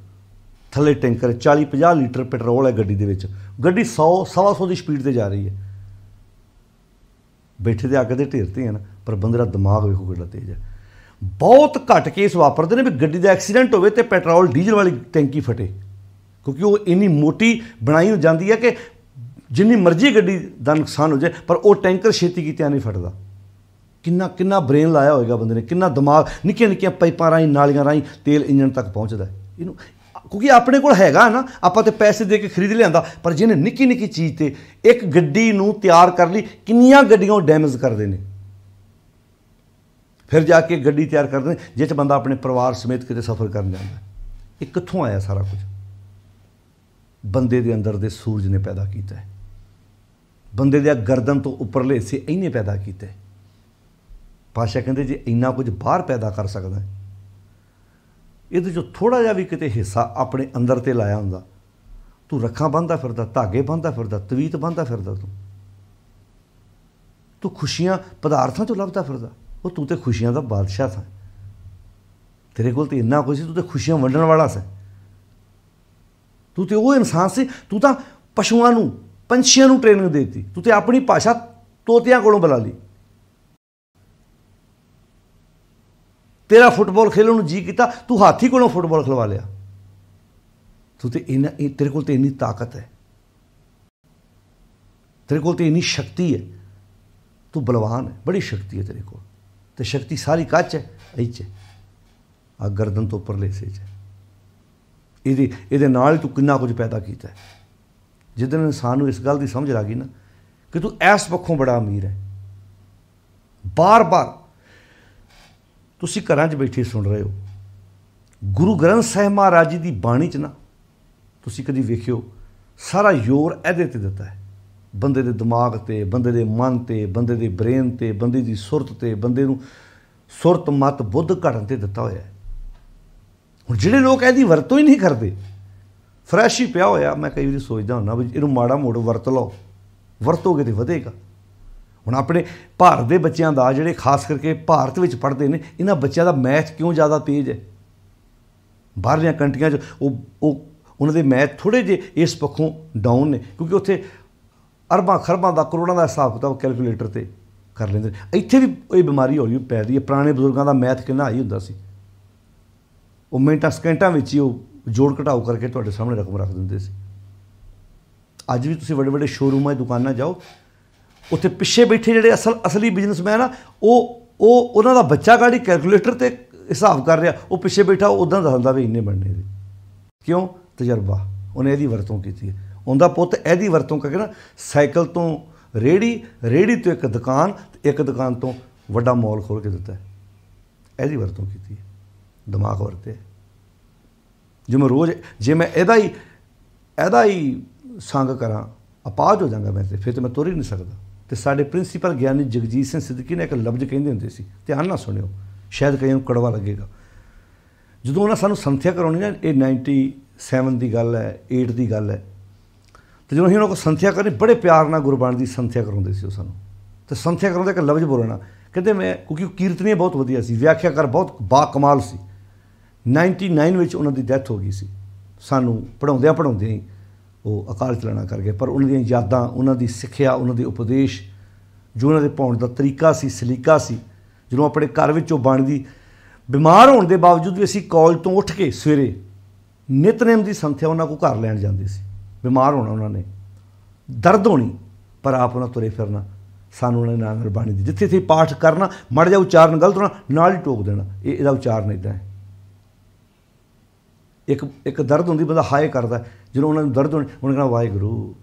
ਥੱਲੇ ਟੈਂਕਰ 40 50 ਲੀਟਰ ਪੈਟਰੋਲ ਹੈ ਗੱਡੀ ਦੇ ਵਿੱਚ ਗੱਡੀ 100 150 ਦੀ ਸਪੀਡ ਤੇ ਜਾ ਰਹੀ ਹੈ ਬੈਠੇ ਤੇ ਅੱਗ ਦੇ ਢੇਰ ਤੇ ਹਨ ਪਰ ਬੰਦੇ ਦਾ ਦਿਮਾਗ ਵੇਖੋ ਕਿੰਨਾ ਤੇਜ਼ ਹੈ ਬਹੁਤ ਘੱਟ ਕੇਸ ਵਾਪਰਦੇ ਨੇ ਵੀ ਗੱਡੀ ਦਾ ਐਕਸੀਡੈਂਟ ਹੋਵੇ ਤੇ ਪੈਟਰੋਲ ਡੀਜ਼ਲ ਵਾਲੀ ਟੈਂਕੀ ਫਟੇ ਕਿਉਂਕਿ ਉਹ ਇੰਨੀ ਮੋਟੀ ਬਣਾਈ ਹੋ ਜਾਂਦੀ ਹੈ ਕਿ ਜਿੰਨੀ ਮਰਜ਼ੀ ਗੱਡੀ ਦਾ ਨੁਕਸਾਨ ਹੋ ਜਾਏ ਪਰ ਉਹ ਟੈਂਕਰ ਛੇਤੀ ਕੀਤੇ ਨਹੀਂ ਫਟਦਾ ਕਿੰਨਾ ਕਿੰਨਾ ਬ੍ਰੇਨ ਲਾਇਆ ਹੋਏਗਾ ਬੰਦੇ ਨੇ ਕਿੰਨਾ ਦਿਮਾਗ ਨਿੱਕੇ ਨਿੱਕੀਆਂ ਪਾਈਪਾਂ ਰਾਈ ਨਾਲੀਆਂ ਰਾਈ ਤੇਲ ਇੰਜਨ ਤੱਕ ਪਹੁੰਚਦਾ ਇਹਨੂੰ ਕਿਉਂਕਿ ਆਪਣੇ ਕੋਲ ਹੈਗਾ ਨਾ ਆਪਾਂ ਤੇ ਪੈਸੇ ਦੇ ਕੇ ਖਰੀਦ ਲਿਆਂਦਾ ਪਰ ਜਿਹਨੇ ਨਿੱਕੀ ਨਿੱਕੀ ਚੀਜ਼ ਤੇ ਇੱਕ ਗੱਡੀ ਨੂੰ ਤਿਆਰ ਕਰ ਲਈ ਕਿੰਨੀਆਂ ਗੱਡੀਆਂ ਡੈਮੇਜ ਕਰਦੇ ਨੇ ਫਿਰ ਜਾ ਕੇ ਗੱਡੀ ਤਿਆਰ ਕਰਦੇ ਨੇ ਜਿਸ ਚ ਬੰਦਾ ਆਪਣੇ ਪਰਿਵਾਰ ਸਮੇਤ ਕਿਤੇ ਸਫ਼ਰ ਕਰਨ ਜਾਂਦਾ ਇਹ ਕਿੱਥੋਂ ਆਇਆ ਸਾਰਾ ਕੁਝ ਬੰਦੇ ਦੇ ਅੰਦਰ ਦੇ ਸੂਰਜ ਨੇ ਪੈਦਾ ਕੀਤਾ ਹੈ ਬੰਦੇ ਦੇ ਗਰਦਨ ਤੋਂ ਉੱਪਰਲੇ ਹਿੱਸੇ ਇਹਨੇ ਪੈਦਾ ਕੀਤਾ ਹੈ ਪਾਸ਼ਾ ਕਹਿੰਦੇ ਜੇ ਇੰਨਾ ਕੁਝ ਬਾਹਰ ਪੈਦਾ ਕਰ ਸਕਦਾ ਇਹਦੇ ਜੋ ਥੋੜਾ ਜਿਹਾ ਵੀ ਕਿਤੇ ਹਿੱਸਾ ਆਪਣੇ ਅੰਦਰ ਤੇ ਲਾਇਆ ਹੁੰਦਾ ਤੂੰ ਰੱਖਾਂ ਬੰਨਦਾ ਫਿਰਦਾ ਧਾਗੇ ਬੰਨਦਾ ਫਿਰਦਾ ਤਵੀਤ ਬੰਨਦਾ ਫਿਰਦਾ ਤੂੰ ਤੂੰ ਖੁਸ਼ੀਆਂ ਪਦਾਰਥਾਂ ਤੋਂ ਲੱਭਦਾ ਫਿਰਦਾ ਉਹ ਤੂੰ ਤੇ ਖੁਸ਼ੀਆਂ ਦਾ ਬਾਦਸ਼ਾਹ ਸੀ ਤੇਰੇ ਕੋਲ ਤੇ ਇੰਨਾ ਕੁਝ ਸੀ ਤੂੰ ਤੇ ਖੁਸ਼ੀਆਂ ਵੰਡਣ ਵਾਲਾ ਸੀ ਤੂੰ ਤੇ ਉਹ ਇਨਸਾਨ ਸੀ ਤੂੰ ਤਾਂ ਪਸ਼ੂਆਂ ਨੂੰ ਪੰਛੀਆਂ ਨੂੰ ਟ੍ਰੇਨਿੰਗ ਦਿੱਤੀ ਤੂੰ ਤੇ ਆਪਣੀ ਭਾਸ਼ਾ ਤੋਤਿਆਂ ਕੋਲੋਂ ਬੁਲਾ ਲਈ ਤੇਰਾ ਫੁੱਟਬਾਲ ਖੇਲਣ ਨੂੰ ਜੀ ਕੀਤਾ ਤੂੰ ਹਾਥੀ ਕੋਲੋਂ ਫੁੱਟਬਾਲ ਖਿਲਵਾ ਲਿਆ ਤੂੰ ਤੇ ਇਹ ਤੇਰੇ ਕੋਲ ਤੇ ਇੰਨੀ ਤਾਕਤ ਹੈ ਤੇਰੇ ਕੋਲ ਤੇ ਇੰਨੀ ਸ਼ਕਤੀ ਹੈ ਤੂੰ ਬਲਵਾਨ ਹੈ ਬੜੀ ਸ਼ਕਤੀ ਹੈ ਤੇਰੇ ਕੋਲ ਤੇ ਸ਼ਕਤੀ ਸਾਰੀ ਕੱਚ ਹੈ ਇੱਚ ਆ ਗਰਦਨ ਤੋਂ ਉੱਪਰਲੇ ਸੇ 'ਚ ਇਹਦੇ ਇਹਦੇ ਨਾਲ ਤੂੰ ਕਿੰਨਾ ਕੁਝ ਪੈਦਾ ਕੀਤਾ ਹੈ ਜਿੱਦਨ ਇਨਸਾਨ ਨੂੰ ਇਸ ਗੱਲ ਦੀ ਸਮਝ ਆ ਗਈ ਨਾ ਕਿ ਤੂੰ ਐਸ ਪੱਖੋਂ ਬੜਾ ਅਮੀਰ ਹੈ ਬਾਰ-ਬਾਰ ਤੁਸੀਂ ਘਰਾਂ 'ਚ ਬੈਠੇ ਸੁਣ ਰਹੇ ਹੋ ਗੁਰੂ ਗ੍ਰੰਥ ਸਾਹਿਬ ਮਹਾਰਾਜ ਜੀ ਦੀ ਬਾਣੀ 'ਚ ਨਾ ਤੁਸੀਂ ਕਦੀ ਵੇਖਿਓ ਸਾਰਾ ਯੋਰ ਇਹਦੇ ਤੇ ਦਿੱਤਾ ਹੈ ਬੰਦੇ ਦੇ ਦਿਮਾਗ ਤੇ ਬੰਦੇ ਦੇ ਮਨ ਤੇ ਬੰਦੇ ਦੇ ਬ੍ਰੇਨ ਤੇ ਬੰਦੇ ਦੀ ਸੁਰਤ ਤੇ ਬੰਦੇ ਨੂੰ ਸੁਰਤ ਮਤ ਬੁੱਧ ਘੜਨ ਤੇ ਦਿੱਤਾ ਹੋਇਆ ਹੈ ਹੁਣ ਜਿਹੜੇ ਲੋਕ ਇਹਦੀ ਵਰਤੋਂ ਹੀ ਨਹੀਂ ਕਰਦੇ ਫਰੈਸ਼ ਹੀ ਪਿਆ ਹੋਇਆ ਮੈਂ ਕਈ ਵਾਰੀ ਸੋਚਦਾ ਹੁੰਦਾ ਵੀ ਇਹਨੂੰ ਮਾੜਾ ਮੋੜ ਵਰਤ ਲਓ ਵਰਤੋਗੇ ਤੇ ਵਧੇਗਾ ਹੁਣ ਆਪਣੇ ਭਾਰਤ ਦੇ ਬੱਚਿਆਂ ਦਾ ਜਿਹੜੇ ਖਾਸ ਕਰਕੇ ਭਾਰਤ ਵਿੱਚ ਪੜ੍ਹਦੇ ਨੇ ਇਹਨਾਂ ਬੱਚਿਆਂ ਦਾ ਮੈਥ ਕਿਉਂ ਜ਼ਿਆਦਾ ਤੇਜ਼ ਹੈ ਬਾਹਰਲੀਆਂ ਕੰਟਰੀਆਂ 'ਚ ਉਹ ਉਹ ਉਹਨਾਂ ਦੇ ਮੈਥ ਥੋੜੇ ਜੇ ਇਸ ਪੱਖੋਂ ਡਾਊਨ ਨੇ ਕਿਉਂਕਿ ਉੱਥੇ ਅਰਬਾਂ ਖਰਬਾਂ ਦਾ ਕਰੋੜਾਂ ਦਾ ਹਿਸਾਬ ਕਿਤਾਬ ਕੈਲਕੂਲੇਟਰ ਤੇ ਕਰ ਲੈਂਦੇ ਇੱਥੇ ਵੀ ਇਹ ਬਿਮਾਰੀ ਹੋ ਰਹੀ ਪੈ ਰਹੀ ਹੈ ਪੁਰਾਣੇ ਬਜ਼ੁਰਗਾਂ ਦਾ ਮੈਥ ਕਿੰਨਾ ਹੀ ਹੁੰਦਾ ਸੀ ਉਹ ਮਿੰਟਾਂ ਸਕਿੰਟਾਂ ਵਿੱਚ ਹੀ ਉਹ ਜੋੜ ਘਟਾਓ ਕਰਕੇ ਤੁਹਾਡੇ ਸਾਹਮਣੇ ਰਕਮ ਰੱਖ ਦਿੰਦੇ ਸੀ ਅੱਜ ਵੀ ਤੁਸੀਂ ਵੱਡੇ ਵੱਡੇ ਸ਼ੋਰੂਮਾਂ ਦੁਕਾਨਾਂ ਜਾਓ ਉੱਥੇ ਪਿੱਛੇ ਬੈਠੇ ਜਿਹੜੇ ਅਸਲ ਅਸਲੀ ਬਿਜ਼ਨਸਮੈਨ ਆ ਉਹ ਉਹ ਉਹਨਾਂ ਦਾ ਬੱਚਾ ਗਾੜੀ ਕੈਲਕੂਲੇਟਰ ਤੇ ਹਿਸਾਬ ਕਰ ਰਿਹਾ ਉਹ ਪਿੱਛੇ ਬੈਠਾ ਉਹਦਾਂ ਦੱਸਦਾ ਵੀ ਇੰਨੇ ਬਣਨੇ ਦੇ ਕਿਉਂ ਤਜਰਬਾ ਉਹਨੇ ਇਹਦੀ ਵਰਤੋਂ ਕੀਤੀ ਹੈ ਉਹਦਾ ਪੁੱਤ ਇਹਦੀ ਵਰਤੋਂ ਕਰਕੇ ਨਾ ਸਾਈਕਲ ਤੋਂ ਰੇੜੀ ਰੇੜੀ ਤੋਂ ਇੱਕ ਦੁਕਾਨ ਇੱਕ ਦੁਕਾਨ ਤੋਂ ਵੱਡਾ ਮਾਲ ਖੋਲ ਕੇ ਦਿੱਤਾ ਇਹਦੀ ਵਰਤੋਂ ਕੀਤੀ ਹੈ ਦਿਮਾਗ ਵਰਤੇ ਜੇ ਮੈਂ ਰੋਜ਼ ਜੇ ਮੈਂ ਇਹਦਾ ਹੀ ਇਹਦਾ ਹੀ ਸੰਗ ਕਰਾਂ ਅਪਾਜ ਹੋ ਜਾਗਾ ਮੈਂ ਤੇ ਫਿਰ ਤੇ ਮੈਂ ਤੁਰ ਹੀ ਨਹੀਂ ਸਕਦਾ ਤੇ ਸਾਡੇ ਪ੍ਰਿੰਸੀਪਲ ਗਿਆਨੀ ਜਗਜੀਤ ਸਿੰਘ ਸਿੱਧਕੀ ਨੇ ਇੱਕ ਲਫ਼ਜ਼ ਕਹਿੰਦੇ ਹੁੰਦੇ ਸੀ ਧਿਆਨ ਨਾਲ ਸੁਣਿਓ ਸ਼ਾਇਦ ਕਈਆਂ ਨੂੰ ਕੜਵਾ ਲੱਗੇਗਾ ਜਦੋਂ ਉਹਨਾਂ ਸਾਨੂੰ ਸੰਥਿਆ ਕਰਾਉਣੀ ਨਾ ਇਹ 97 ਦੀ ਗੱਲ ਹੈ 8 ਦੀ ਗੱਲ ਹੈ ਤੇ ਜਦੋਂ ਅਸੀਂ ਉਹਨਾਂ ਕੋਲ ਸੰਥਿਆ ਕਰਨੀ ਬੜੇ ਪਿਆਰ ਨਾਲ ਗੁਰਬਾਣੀ ਦੀ ਸੰਥਿਆ ਕਰਾਉਂਦੇ ਸੀ ਉਹ ਸਾਨੂੰ ਤੇ ਸੰਥਿਆ ਕਰਾਉਂਦੇ ਇੱਕ ਲਫ਼ਜ਼ ਬੋਲਣਾ ਕਹਿੰਦੇ ਮੈਂ ਕਿਉਂਕਿ ਕੀਰਤਨੀਏ ਬਹੁਤ ਵਧੀਆ ਸੀ ਵਿਆਖਿਆਕਾਰ ਬਹੁਤ ਬਾ ਕਮਾਲ ਸੀ 99 ਵਿੱਚ ਉਹਨਾਂ ਦੀ ਡੈਥ ਹੋ ਗਈ ਸੀ ਸਾਨੂੰ ਪੜਾਉਂਦਿਆਂ ਪੜਾਉਂਦਿਆਂ ਹੀ ਉਹ ਅਕਾਲ ਚਲਾਣਾ ਕਰ ਗਏ ਪਰ ਉਹਨਾਂ ਦੀਆਂ ਯਾਦਾਂ ਉਹਨਾਂ ਦੀ ਸਿੱਖਿਆ ਉਹਨਾਂ ਦੇ ਉਪਦੇਸ਼ ਜੋ ਉਹਨਾਂ ਦੇ ਪਾਉਣ ਦਾ ਤਰੀਕਾ ਸੀ ਸਲੀਕਾ ਸੀ ਜਦੋਂ ਆਪਣੇ ਘਰ ਵਿੱਚੋਂ ਬਣਦੀ ਬਿਮਾਰ ਹੋਣ ਦੇ ਬਾਵਜੂਦ ਵੀ ਅਸੀਂ ਕਾਲਜ ਤੋਂ ਉੱਠ ਕੇ ਸਵੇਰੇ ਨਿਤਨੇਮ ਦੀ ਸੰਥਿਆ ਉਹਨਾਂ ਕੋ ਘਰ ਲੈਣ ਜਾਂਦੇ ਸੀ ਬਿਮਾਰ ਹੋਣਾ ਉਹਨਾਂ ਨੇ ਦਰਦ ਹੋਣੀ ਪਰ ਆਪ ਉਹਨਾਂ ਤੁਰੇ ਫਿਰਨਾ ਸਾਨੂੰ ਉਹਨਾਂ ਨੇ ਨਾਲ ਬਾਣੀ ਦੀ ਜਿੱਥੇ ਸੀ ਪਾਠ ਕਰਨਾ ਮੜ ਜਾ ਉਚਾਰਨ ਗਲਤ ਹੋਣਾ ਨਾਲ ਹੀ ਟੋਕ ਦੇਣਾ ਇਹ ਇਹਦਾ ਉਚਾਰਨ ਇਦਾਂ ਹੈ ਇੱਕ ਇੱਕ ਦਰਦ ਹੁੰਦੀ ਬੰਦਾ ਹਾਏ ਕਰਦਾ ਜਦੋਂ ਉਹਨਾਂ ਨੂੰ ਦਰਦ ਹੋਣੀ ਉਹਨਾਂ ਕਹਿੰਦਾ ਵਾਹਿਗੁਰੂ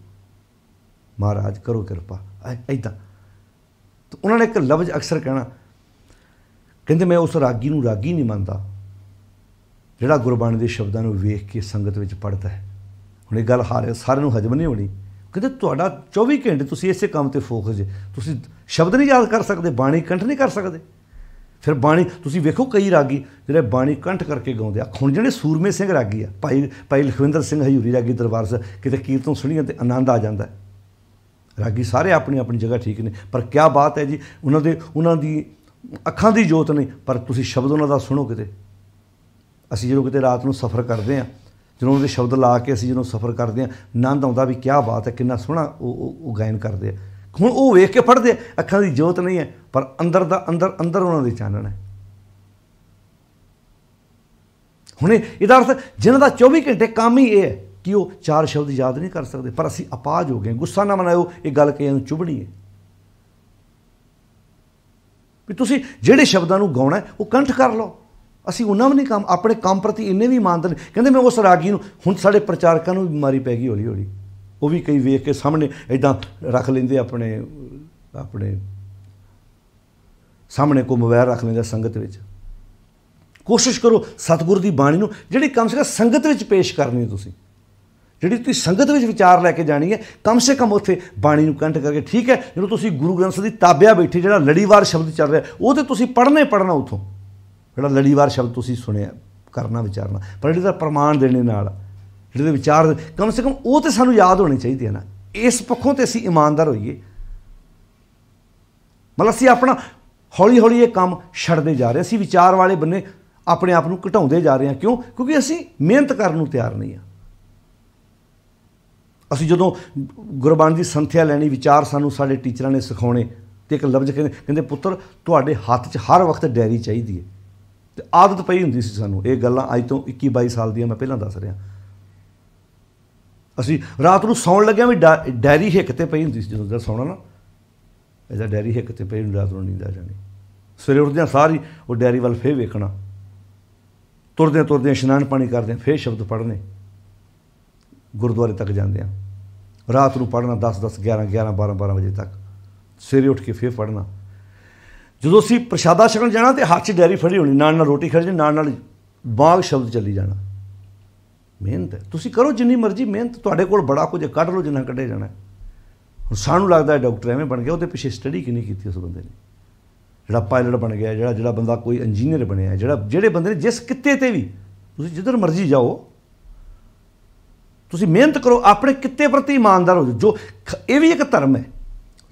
ਮਹਾਰਾਜ ਕਰੋ ਕਿਰਪਾ ਐਦਾਂ ਤੇ ਉਹਨਾਂ ਨੇ ਇੱਕ ਲਫ਼ਜ਼ ਅਕਸਰ ਕਹਿਣਾ ਕਹਿੰਦੇ ਮੈਂ ਉਸ ਰਾਗੀ ਨੂੰ ਰਾਗੀ ਨਹੀਂ ਮੰਨਦਾ ਜਿਹੜਾ ਗੁਰਬਾਣੀ ਦੇ ਸ਼ਬਦਾਂ ਨੂੰ ਵੇਖ ਕੇ ਸੰਗਤ ਵਿੱਚ ਪੜਦਾ ਹੈ ਹੁਣ ਇਹ ਗੱਲ ਹਾਰੇ ਸਾਰਿਆਂ ਨੂੰ ਹਜਮ ਨਹੀਂ ਹੋਣੀ ਕਹਿੰਦੇ ਤੁਹਾਡਾ 24 ਘੰਟੇ ਤੁਸੀਂ ਇਸੇ ਕੰਮ ਤੇ ਫੋਕਸ ਜੇ ਤੁਸੀਂ ਸ਼ਬਦ ਨਹੀਂ ਯਾਦ ਕਰ ਸਕਦੇ ਬਾਣੀ ਕੰਠ ਨਹੀਂ ਕਰ ਸਕਦੇ ਫਿਰ ਬਾਣੀ ਤੁਸੀਂ ਵੇਖੋ ਕਈ ਰਾਗੀ ਜਿਹੜੇ ਬਾਣੀ ਕੰਠ ਕਰਕੇ ਗਾਉਂਦੇ ਆ ਹੁਣ ਜਿਹੜੇ ਸੂਰਮੇ ਸਿੰਘ ਰਾਗੀ ਆ ਭਾਈ ਭਾਈ ਲਖਵਿੰਦਰ ਸਿੰਘ ਹਜੂਰੀ ਰਾਗੀ ਦਰਬਾਰ ਸਾਹਿਬ ਕਿਤੇ ਕੀਰਤਨ ਸੁਣੀਏ ਤੇ ਆਨੰਦ ਆ ਜਾਂਦਾ ਹੈ ਰਾਗੀ ਸਾਰੇ ਆਪਣੀ ਆਪਣੀ ਜਗ੍ਹਾ ਠੀਕ ਨੇ ਪਰ ਕੀ ਬਾਤ ਹੈ ਜੀ ਉਹਨਾਂ ਦੇ ਉਹਨਾਂ ਦੀ ਅੱਖਾਂ ਦੀ ਜੋਤ ਨਹੀਂ ਪਰ ਤੁਸੀਂ ਸ਼ਬਦ ਉਹਨਾਂ ਦਾ ਸੁਣੋ ਕਿਤੇ ਅਸੀਂ ਜਦੋਂ ਕਿਤੇ ਰਾਤ ਨੂੰ ਸਫ਼ਰ ਕਰਦੇ ਆ ਜਦੋਂ ਉਹਦੇ ਸ਼ਬਦ ਲਾ ਕੇ ਅਸੀਂ ਜਦੋਂ ਸਫ਼ਰ ਕਰਦੇ ਆ ਆਨੰਦ ਆਉਂਦਾ ਵੀ ਕੀ ਬਾਤ ਹੈ ਕਿੰਨਾ ਸੋਹਣਾ ਉਹ ਉਹ ਗਾਇਨ ਕਰਦੇ ਆ ਹੁਣ ਉਹ ਵੇਖ ਕੇ ਪੜਦੇ ਅੱਖਾਂ ਦੀ ਜੋਤ ਨਹੀਂ ਹੈ ਪਰ ਅੰਦਰ ਦਾ ਅੰਦਰ ਅੰਦਰ ਉਹਨਾਂ ਦੀ ਚਾਨਣ ਹੈ ਹੁਣ ਇਹਦਾ ਅਰਥ ਜਿਨ੍ਹਾਂ ਦਾ 24 ਘੰਟੇ ਕੰਮ ਹੀ ਇਹ ਹੈ ਕਿ ਉਹ ਚਾਰ ਸ਼ਬਦ ਯਾਦ ਨਹੀਂ ਕਰ ਸਕਦੇ ਪਰ ਅਸੀਂ ਅਪਾਜ ਹੋ ਗਏ ਗੁੱਸਾ ਨਾ ਮਨਾਇਓ ਇਹ ਗੱਲ ਕਈਆਂ ਨੂੰ ਚੁਬਣੀ ਹੈ ਵੀ ਤੁਸੀਂ ਜਿਹੜੇ ਸ਼ਬਦਾਂ ਨੂੰ ਗਾਉਣਾ ਉਹ ਕੰਠ ਕਰ ਲਓ ਅਸੀਂ ਉਹਨਾਂ ਵੀ ਨਹੀਂ ਕੰਮ ਆਪਣੇ ਕੰਮ ਪ੍ਰਤੀ ਇੰਨੇ ਵੀ ਮਾਨਦਨ ਕਹਿੰਦੇ ਮੈਂ ਉਸ ਰਾਗੀ ਨੂੰ ਹੁਣ ਸਾਡੇ ਪ੍ਰਚਾਰਕਾਂ ਨੂੰ ਬਿਮਾਰੀ ਪੈ ਗਈ ਹੌਲੀ ਹੌਲੀ ਉਹ ਵੀ ਕਈ ਵੇਖ ਕੇ ਸਾਹਮਣੇ ਐਦਾਂ ਰੱਖ ਲੈਂਦੇ ਆਪਣੇ ਆਪਣੇ ਸਾਹਮਣੇ ਕੋ ਮੋਬਾਈਲ ਰੱਖ ਲੈਂਦਾ ਸੰਗਤ ਵਿੱਚ ਕੋਸ਼ਿਸ਼ ਕਰੋ ਸਤਿਗੁਰ ਦੀ ਬਾਣੀ ਨੂੰ ਜਿਹੜੀ ਕਮ ਸੇ ਕਮ ਸੰਗਤ ਵਿੱਚ ਪੇਸ਼ ਕਰਨੀ ਤੁਸੀਂ ਜਿਹੜੀ ਤੁਸੀਂ ਸੰਗਤ ਵਿੱਚ ਵਿਚਾਰ ਲੈ ਕੇ ਜਾਣੀ ਹੈ ਕਮ ਸੇ ਕਮ ਉੱਥੇ ਬਾਣੀ ਨੂੰ ਕੰਠ ਕਰਕੇ ਠੀਕ ਹੈ ਜਦੋਂ ਤੁਸੀਂ ਗੁਰੂ ਗ੍ਰੰਥ ਸਾਹਿਬ ਦੀ ਤਾਬਿਆ ਬੈਠੇ ਜਿਹੜਾ ਲੜੀਵਾਰ ਸ਼ਬਦ ਚੱਲ ਰਿਹਾ ਉਹ ਤੇ ਤੁਸੀਂ ਪੜ੍ਹਨੇ ਪੜ੍ਹਨਾ ਉਥੋਂ ਜਿਹੜਾ ਲੜੀਵਾਰ ਸ਼ਬਦ ਤੁਸੀਂ ਸੁਣਿਆ ਕਰਨਾ ਵਿਚਾਰਨਾ ਪਰ ਇਹਦਾ ਪ੍ਰਮਾਣ ਦੇਣੇ ਨਾਲ ਜਿਹੜੇ ਵਿਚਾਰ ਕਮ ਸੇ ਕਮ ਉਹ ਤੇ ਸਾਨੂੰ ਯਾਦ ਹੋਣੇ ਚਾਹੀਦੇ ਹਨ ਨਾ ਇਸ ਪੱਖੋਂ ਤੇ ਅਸੀਂ ਇਮਾਨਦਾਰ ਹੋਈਏ ਮਤਲਬ ਅਸੀਂ ਆਪਣਾ ਹੌਲੀ ਹੌਲੀ ਇਹ ਕੰਮ ਛੱਡਦੇ ਜਾ ਰਹੇ ਅਸੀਂ ਵਿਚਾਰ ਵਾਲੇ ਬੰਨੇ ਆਪਣੇ ਆਪ ਨੂੰ ਘਟਾਉਂਦੇ ਜਾ ਰਹੇ ਹਾਂ ਕਿਉਂ ਕਿਉਂਕਿ ਅਸੀਂ ਮਿਹਨਤ ਕਰਨ ਨੂੰ ਤਿਆਰ ਨਹੀਂ ਆ ਅਸੀਂ ਜਦੋਂ ਗੁਰਬਾਣੀ ਦੀ ਸੰਥਿਆ ਲੈਣੀ ਵਿਚਾਰ ਸਾਨੂੰ ਸਾਡੇ ਟੀਚਰਾਂ ਨੇ ਸਿਖਾਉਣੇ ਤੇ ਇੱਕ ਲਫ਼ਜ਼ ਕਹਿੰਦੇ ਕਹਿੰਦੇ ਪੁੱਤਰ ਤੁਹਾਡੇ ਹੱਥ 'ਚ ਹਰ ਵਕਤ ਡਾਇਰੀ ਚਾਹੀਦੀ ਹੈ ਤੇ ਆਦਤ ਪਈ ਹੁੰਦੀ ਸੀ ਸਾਨੂੰ ਇਹ ਗੱਲਾਂ ਅੱਜ ਤੋਂ 21 22 ਸਾਲ ਦੀਆਂ ਮੈਂ ਪਹਿਲਾਂ ਦੱਸ ਰਿਹਾ ਅਸੀਂ ਰਾਤ ਨੂੰ ਸੌਣ ਲੱਗਿਆ ਵੀ ਡੈਰੀ ਹਿੱਕ ਤੇ ਪਈ ਹੁੰਦੀ ਸੀ ਜਦੋਂ ਦਾ ਸੌਣਾ ਨਾ ਇਹਦਾ ਡੈਰੀ ਹਿੱਕ ਤੇ ਪਈ ਰਾਤ ਨੂੰ ਨੀਂਦ ਆ ਜਾਣੀ ਸਵੇਰੇ ਉੱਠਦਿਆਂ ਸਾਰੀ ਉਹ ਡੈਰੀ ਵੱਲ ਫੇਰ ਵੇਖਣਾ ਤੁਰਦੇ ਤੁਰਦੇ ਇਸ਼ਨਾਨ ਪਾਣੀ ਕਰਦੇ ਫੇਰ ਸ਼ਬਦ ਪੜ੍ਹਨੇ ਗੁਰਦੁਆਰੇ ਤੱਕ ਜਾਂਦੇ ਆ ਰਾਤ ਨੂੰ ਪੜ੍ਹਨਾ 10 10 11 11 12 12 ਵਜੇ ਤੱਕ ਸਵੇਰੇ ਉੱਠ ਕੇ ਫੇਰ ਪੜ੍ਹਨਾ ਜਦੋਂ ਅਸੀਂ ਪ੍ਰਸ਼ਾਦਾ ਛਕਣ ਜਾਣਾ ਤੇ ਹੱਥ 'ਚ ਡੈਰੀ ਫੜੀ ਹੋਣੀ ਨਾਲ ਨਾਲ ਰੋਟੀ ਖੜੀ ਨਾਲ ਨਾਲ ਬਾਗ ਸ਼ਬਦ ਚੱਲੀ ਜਾਣਾ ਮਿਹਨਤ ਹੈ ਤੁਸੀਂ ਕਰੋ ਜਿੰਨੀ ਮਰਜ਼ੀ ਮਿਹਨਤ ਤੁਹਾਡੇ ਕੋਲ ਬੜਾ ਕੁਝ ਕੱਢ ਲਓ ਜਿੰਨਾ ਕੱਢੇ ਜਾਣਾ ਹੁਣ ਸਾਨੂੰ ਲੱਗਦਾ ਡਾਕਟਰ ਐਵੇਂ ਬਣ ਗਿਆ ਉਹਦੇ ਪਿੱਛੇ ਸਟੱਡੀ ਕਿੰਨੀ ਕੀਤੀ ਉਸ ਬੰਦੇ ਨੇ ਜਿਹੜਾ ਪਾਇਲਟ ਬਣ ਗਿਆ ਜਿਹੜਾ ਜਿਹੜਾ ਬੰਦਾ ਕੋਈ ਇੰਜੀਨੀਅਰ ਬਣਿਆ ਜਿਹੜਾ ਜਿਹੜੇ ਬੰਦੇ ਨੇ ਜਿਸ ਕਿੱਤੇ ਤੇ ਵੀ ਤੁਸੀਂ ਜਿੱਧਰ ਮਰਜ਼ੀ ਜਾਓ ਤੁਸੀਂ ਮਿਹਨਤ ਕਰੋ ਆਪਣੇ ਕਿੱਤੇ ਪ੍ਰਤੀ ਇਮਾਨਦਾਰ ਹੋ ਜੋ ਇਹ ਵੀ ਇੱਕ ਧਰਮ ਹੈ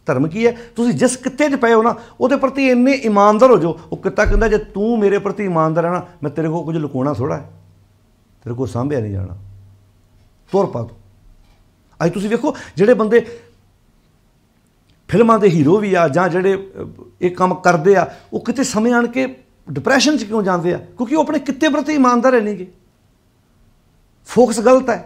ਧਰਮ ਕੀ ਹੈ ਤੁਸੀਂ ਜਿਸ ਕਿੱਤੇ 'ਚ ਪਏ ਹੋ ਨਾ ਉਹਦੇ ਪ੍ਰਤੀ ਇੰਨੇ ਇਮਾਨਦਾਰ ਹੋ ਜਾਓ ਉਹ ਕਿੱਤਾ ਕਹਿੰਦਾ ਜੇ ਤੂੰ ਮੇਰੇ ਪ੍ਰਤੀ ਇਮਾਨਦਾਰ ਹੈ ਨਾ ਮੈਂ ਤੇਰੇ ਕੋਲ ਕੁਝ ਲੁਕਾਉਣਾ ਥੋੜਾ ਹੈ ਤੇਰੇ ਕੋਲ ਸਾਂਭਿਆ ਨਹੀਂ ਜਾਣਾ ਤੁਰ ਪਾ ਤੂੰ ਅੱਜ ਤੁਸੀਂ ਵੇਖੋ ਜਿਹੜੇ ਬੰਦੇ ਫਿਲਮਾਂ ਦੇ ਹੀਰੋ ਵੀ ਆ ਜਾਂ ਜਿਹੜੇ ਇਹ ਕੰਮ ਕਰਦੇ ਆ ਉਹ ਕਿਤੇ ਸਮੇਂ ਆਣ ਕੇ ਡਿਪਰੈਸ਼ਨ 'ਚ ਕਿਉਂ ਜਾਂਦੇ ਆ ਕਿਉਂਕਿ ਉਹ ਆਪਣੇ ਕਿਤੇ ਪ੍ਰਤੀ ਇਮਾਨਦਾਰ ਨਹੀਂਗੇ ਫੋਕਸ ਗਲਤ ਹੈ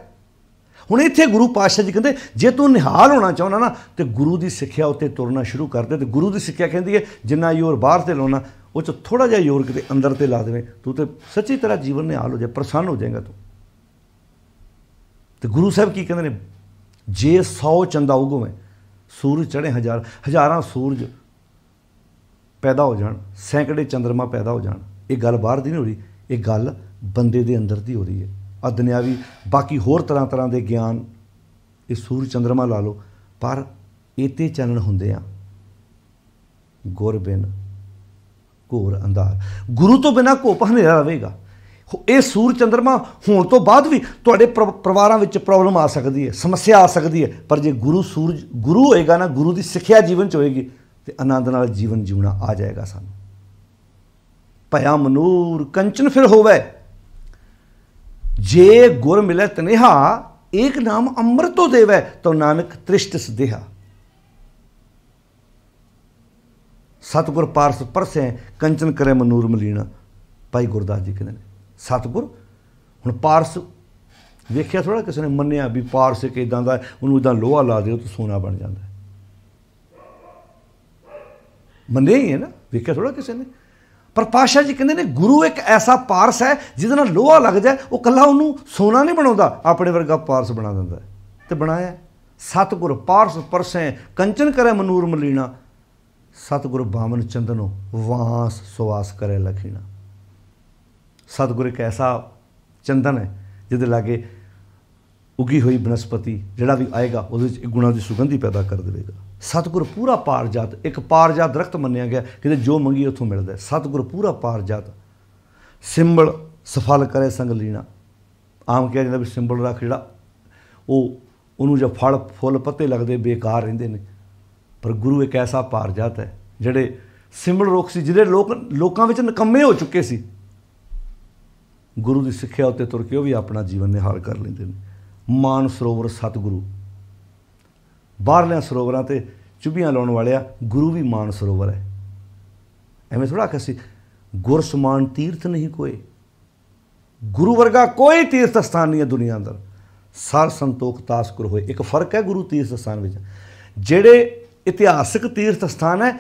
ਹੁਣ ਇੱਥੇ ਗੁਰੂ ਪਾਤਸ਼ਾਹ ਜੀ ਕਹਿੰਦੇ ਜੇ ਤੂੰ ਨਿਹਾਲ ਹੋਣਾ ਚਾਹੁੰਦਾ ਨਾ ਤੇ ਗੁਰੂ ਦੀ ਸਿੱਖਿਆ ਉੱਤੇ ਤੁਰਨਾ ਸ਼ੁਰੂ ਕਰ ਦੇ ਤੇ ਗੁਰੂ ਦੀ ਸਿੱਖਿਆ ਕਹਿੰਦੀ ਹੈ ਜਿੰਨਾ ਯੋਰ ਬਾਹਰ ਤੇ ਲਾਉਣਾ ਉਹ ਚ ਥੋੜਾ ਜਿਹਾ ਯੋਰ ਕਿਤੇ ਅੰਦਰ ਤੇ ਲਾ ਦੇਵੇਂ ਤੂੰ ਤੇ ਸੱਚੀ ਤਰ੍ਹਾਂ ਜੀਵਨ ਨੇ ਹਾਲ ਹੋ ਜਾਏ ਪ੍ਰਸੰਨ ਹੋ ਜਾਏਗਾ ਤੂੰ ਤੇ ਗੁਰੂ ਸਾਹਿਬ ਕੀ ਕਹਿੰਦੇ ਨੇ ਜੇ 100 ਚੰਦਾ ਉਗੋਵੇਂ ਸੂਰਜ ਚੜੇ ਹਜ਼ਾਰ ਹਜ਼ਾਰਾਂ ਸੂਰਜ ਪੈਦਾ ਹੋ ਜਾਣ ਸੈਂਕੜੇ ਚੰਦਰਮਾ ਪੈਦਾ ਹੋ ਜਾਣ ਇਹ ਗੱਲ ਬਾਹਰ ਦੀ ਨਹੀਂ ਹੋ ਰਹੀ ਇਹ ਗੱਲ ਬੰਦੇ ਦੇ ਅੰਦਰ ਦੀ ਹੋ ਰਹੀ ਹੈ ਆ ਦੁਨਿਆਵੀ ਬਾਕੀ ਹੋਰ ਤਰ੍ਹਾਂ ਤਰ੍ਹਾਂ ਦੇ ਗਿਆਨ ਇਹ ਸੂਰਜ ਚੰਦਰਮਾ ਲਾ ਲਓ ਪਰ ਇਹ ਤੇ ਚੰਨਣ ਹੁੰਦੇ ਆ ਗੁਰਬਿੰਦ ਘੋਰ ਅੰਧਾਰ ਗੁਰੂ ਤੋਂ ਬਿਨਾ ਕੋਪ ਹਨੇਰਾ ਰਹੇਗਾ ਇਹ ਸੂਰ ਚੰਦਰਮਾ ਹੋਣ ਤੋਂ ਬਾਅਦ ਵੀ ਤੁਹਾਡੇ ਪਰਿਵਾਰਾਂ ਵਿੱਚ ਪ੍ਰੋਬਲਮ ਆ ਸਕਦੀ ਹੈ ਸਮੱਸਿਆ ਆ ਸਕਦੀ ਹੈ ਪਰ ਜੇ ਗੁਰੂ ਸੂਰਜ ਗੁਰੂ ਹੋਏਗਾ ਨਾ ਗੁਰੂ ਦੀ ਸਿੱਖਿਆ ਜੀਵਨ ਚ ਹੋਏਗੀ ਤੇ ਆਨੰਦ ਨਾਲ ਜੀਵਨ ਜਿਉਣਾ ਆ ਜਾਏਗਾ ਸਾਨੂੰ ਭਇਆ ਮਨੂਰ ਕੰਚਨ ਫਿਰ ਹੋਵੇ ਜੇ ਗੁਰ ਮਿਲੇ ਤਨੇਹਾ ਇੱਕ ਨਾਮ ਅੰਮ੍ਰਿਤੋ ਦੇਵੈ ਤੋ ਨਾਨਕ ਤ੍ਰਿਸ਼ਟ ਸਦੇਹਾ ਸਤਗੁਰ ਪਾਰਸ ਪਰਸੇ ਕੰਚਨ ਕਰੇ ਮਨੂਰ ਮਲੀਣਾ ਭਾਈ ਗੁਰਦਾਸ ਜੀ ਕਹਿੰਦੇ ਨੇ ਸਤਗੁਰ ਹੁਣ ਪਾਰਸ ਵੇਖਿਆ ਥੋੜਾ ਕਿਸੇ ਨੇ ਮੰਨਿਆ ਵੀ ਪਾਰਸ ਇੱਕ ਇਦਾਂ ਦਾ ਉਹਨੂੰ ਇਦਾਂ ਲੋਹਾ ਲਾ ਦਿਓ ਤਾਂ ਸੋਨਾ ਬਣ ਜਾਂਦਾ ਮੰਨੇ ਹੀ ਹੈ ਨਾ ਵੇਖਿਆ ਥੋੜਾ ਕਿਸੇ ਨੇ ਪਰ ਪਾਸ਼ਾ ਜੀ ਕਹਿੰਦੇ ਨੇ ਗੁਰੂ ਇੱਕ ਐਸਾ ਪਾਰਸ ਹੈ ਜਿਹਦੇ ਨਾਲ ਲੋਹਾ ਲੱਗ ਜਾਏ ਉਹ ਕੱਲਾ ਉਹਨੂੰ ਸੋਨਾ ਨਹੀਂ ਬਣਾਉਂਦਾ ਆਪਣੇ ਵਰਗਾ ਪਾਰਸ ਬਣਾ ਦਿੰਦਾ ਤੇ ਬਣਾਇਆ ਸਤਗੁਰ ਪਾਰਸ ਪਰਸੇ ਕੰਚਨ ਕਰੇ ਮਨੂਰ ਮਲੀਣਾ ਸਤਿਗੁਰ ਬਾਮਨ ਚੰਦਨੋ ਵਾਸ ਸੁਵਾਸ ਕਰੇ ਲਖੀਣਾ ਸਤਿਗੁਰ ਇੱਕ ਐਸਾ ਚੰਦਨ ਹੈ ਜਿਹਦੇ ਲਾਗੇ ਉਗੀ ਹੋਈ ਬਨਸਪਤੀ ਜਿਹੜਾ ਵੀ ਆਏਗਾ ਉਹਦੇ ਵਿੱਚ ਗੁਣਾ ਦੀ ਸੁਗੰਧੀ ਪੈਦਾ ਕਰ ਦੇਵੇਗਾ ਸਤਿਗੁਰ ਪੂਰਾ ਪਾਰਜਾਤ ਇੱਕ ਪਾਰਜਾਤ ਦਰਖਤ ਮੰਨਿਆ ਗਿਆ ਕਿਤੇ ਜੋ ਮੰਗੀ ਉਥੋਂ ਮਿਲਦਾ ਸਤਿਗੁਰ ਪੂਰਾ ਪਾਰਜਾਤ ਸਿੰਬਲ ਸਫਲ ਕਰੇ ਸੰਗ ਲੀਣਾ ਆਮ ਕਿਹਾ ਜਾਂਦਾ ਵੀ ਸਿੰਬਲ ਰੱਖ ਜਿਹੜਾ ਉਹ ਉਹਨੂੰ ਜੇ ਫਲ ਫੁੱਲ ਪੱਤੇ ਲੱਗਦੇ ਬੇਕਾਰ ਰਹਿੰਦੇ ਨੇ ਪਰ ਗੁਰੂ ਇੱਕ ਐਸਾ ਪਾਰਜਾਤ ਹੈ ਜਿਹੜੇ ਸਿਮਲ ਰੋਕ ਸੀ ਜਿਹੜੇ ਲੋਕ ਲੋਕਾਂ ਵਿੱਚ ਨਕੰਮੇ ਹੋ ਚੁੱਕੇ ਸੀ ਗੁਰੂ ਦੀ ਸਿੱਖਿਆ ਉੱਤੇ ਤੁਰ ਕੇ ਉਹ ਵੀ ਆਪਣਾ ਜੀਵਨ ਨਿਹਾਲ ਕਰ ਲੈਂਦੇ ਨੇ ਮਾਨ ਸਰੋਵਰ ਸਤਿਗੁਰੂ ਬਾਹਰਲੇ ਸਰੋਵਰਾਂ ਤੇ ਚੁਬੀਆਂ ਲਾਉਣ ਵਾਲਿਆ ਗੁਰੂ ਵੀ ਮਾਨ ਸਰੋਵਰ ਹੈ ਐਵੇਂ ਥੋੜਾ ਕਿ ਸੀ ਗੁਰ ਸਮਾਨ ਤੀਰਥ ਨਹੀਂ ਕੋਈ ਗੁਰੂ ਵਰਗਾ ਕੋਈ ਤੀਰਥ ਸਥਾਨ ਨਹੀਂ ਹੈ ਦੁਨੀਆ ਅੰਦਰ ਸਾਰ ਸੰਤੋਖ ਤਾਸਕੁਰ ਹੋਏ ਇੱਕ ਫਰਕ ਹੈ ਗੁਰੂ ਤੀਰਥ ਸਥਾਨ ਵਿੱਚ ਜਿਹੜੇ ਇਤਿਹਾਸਿਕ ਤੀਰਥ ਸਥਾਨ ਹੈ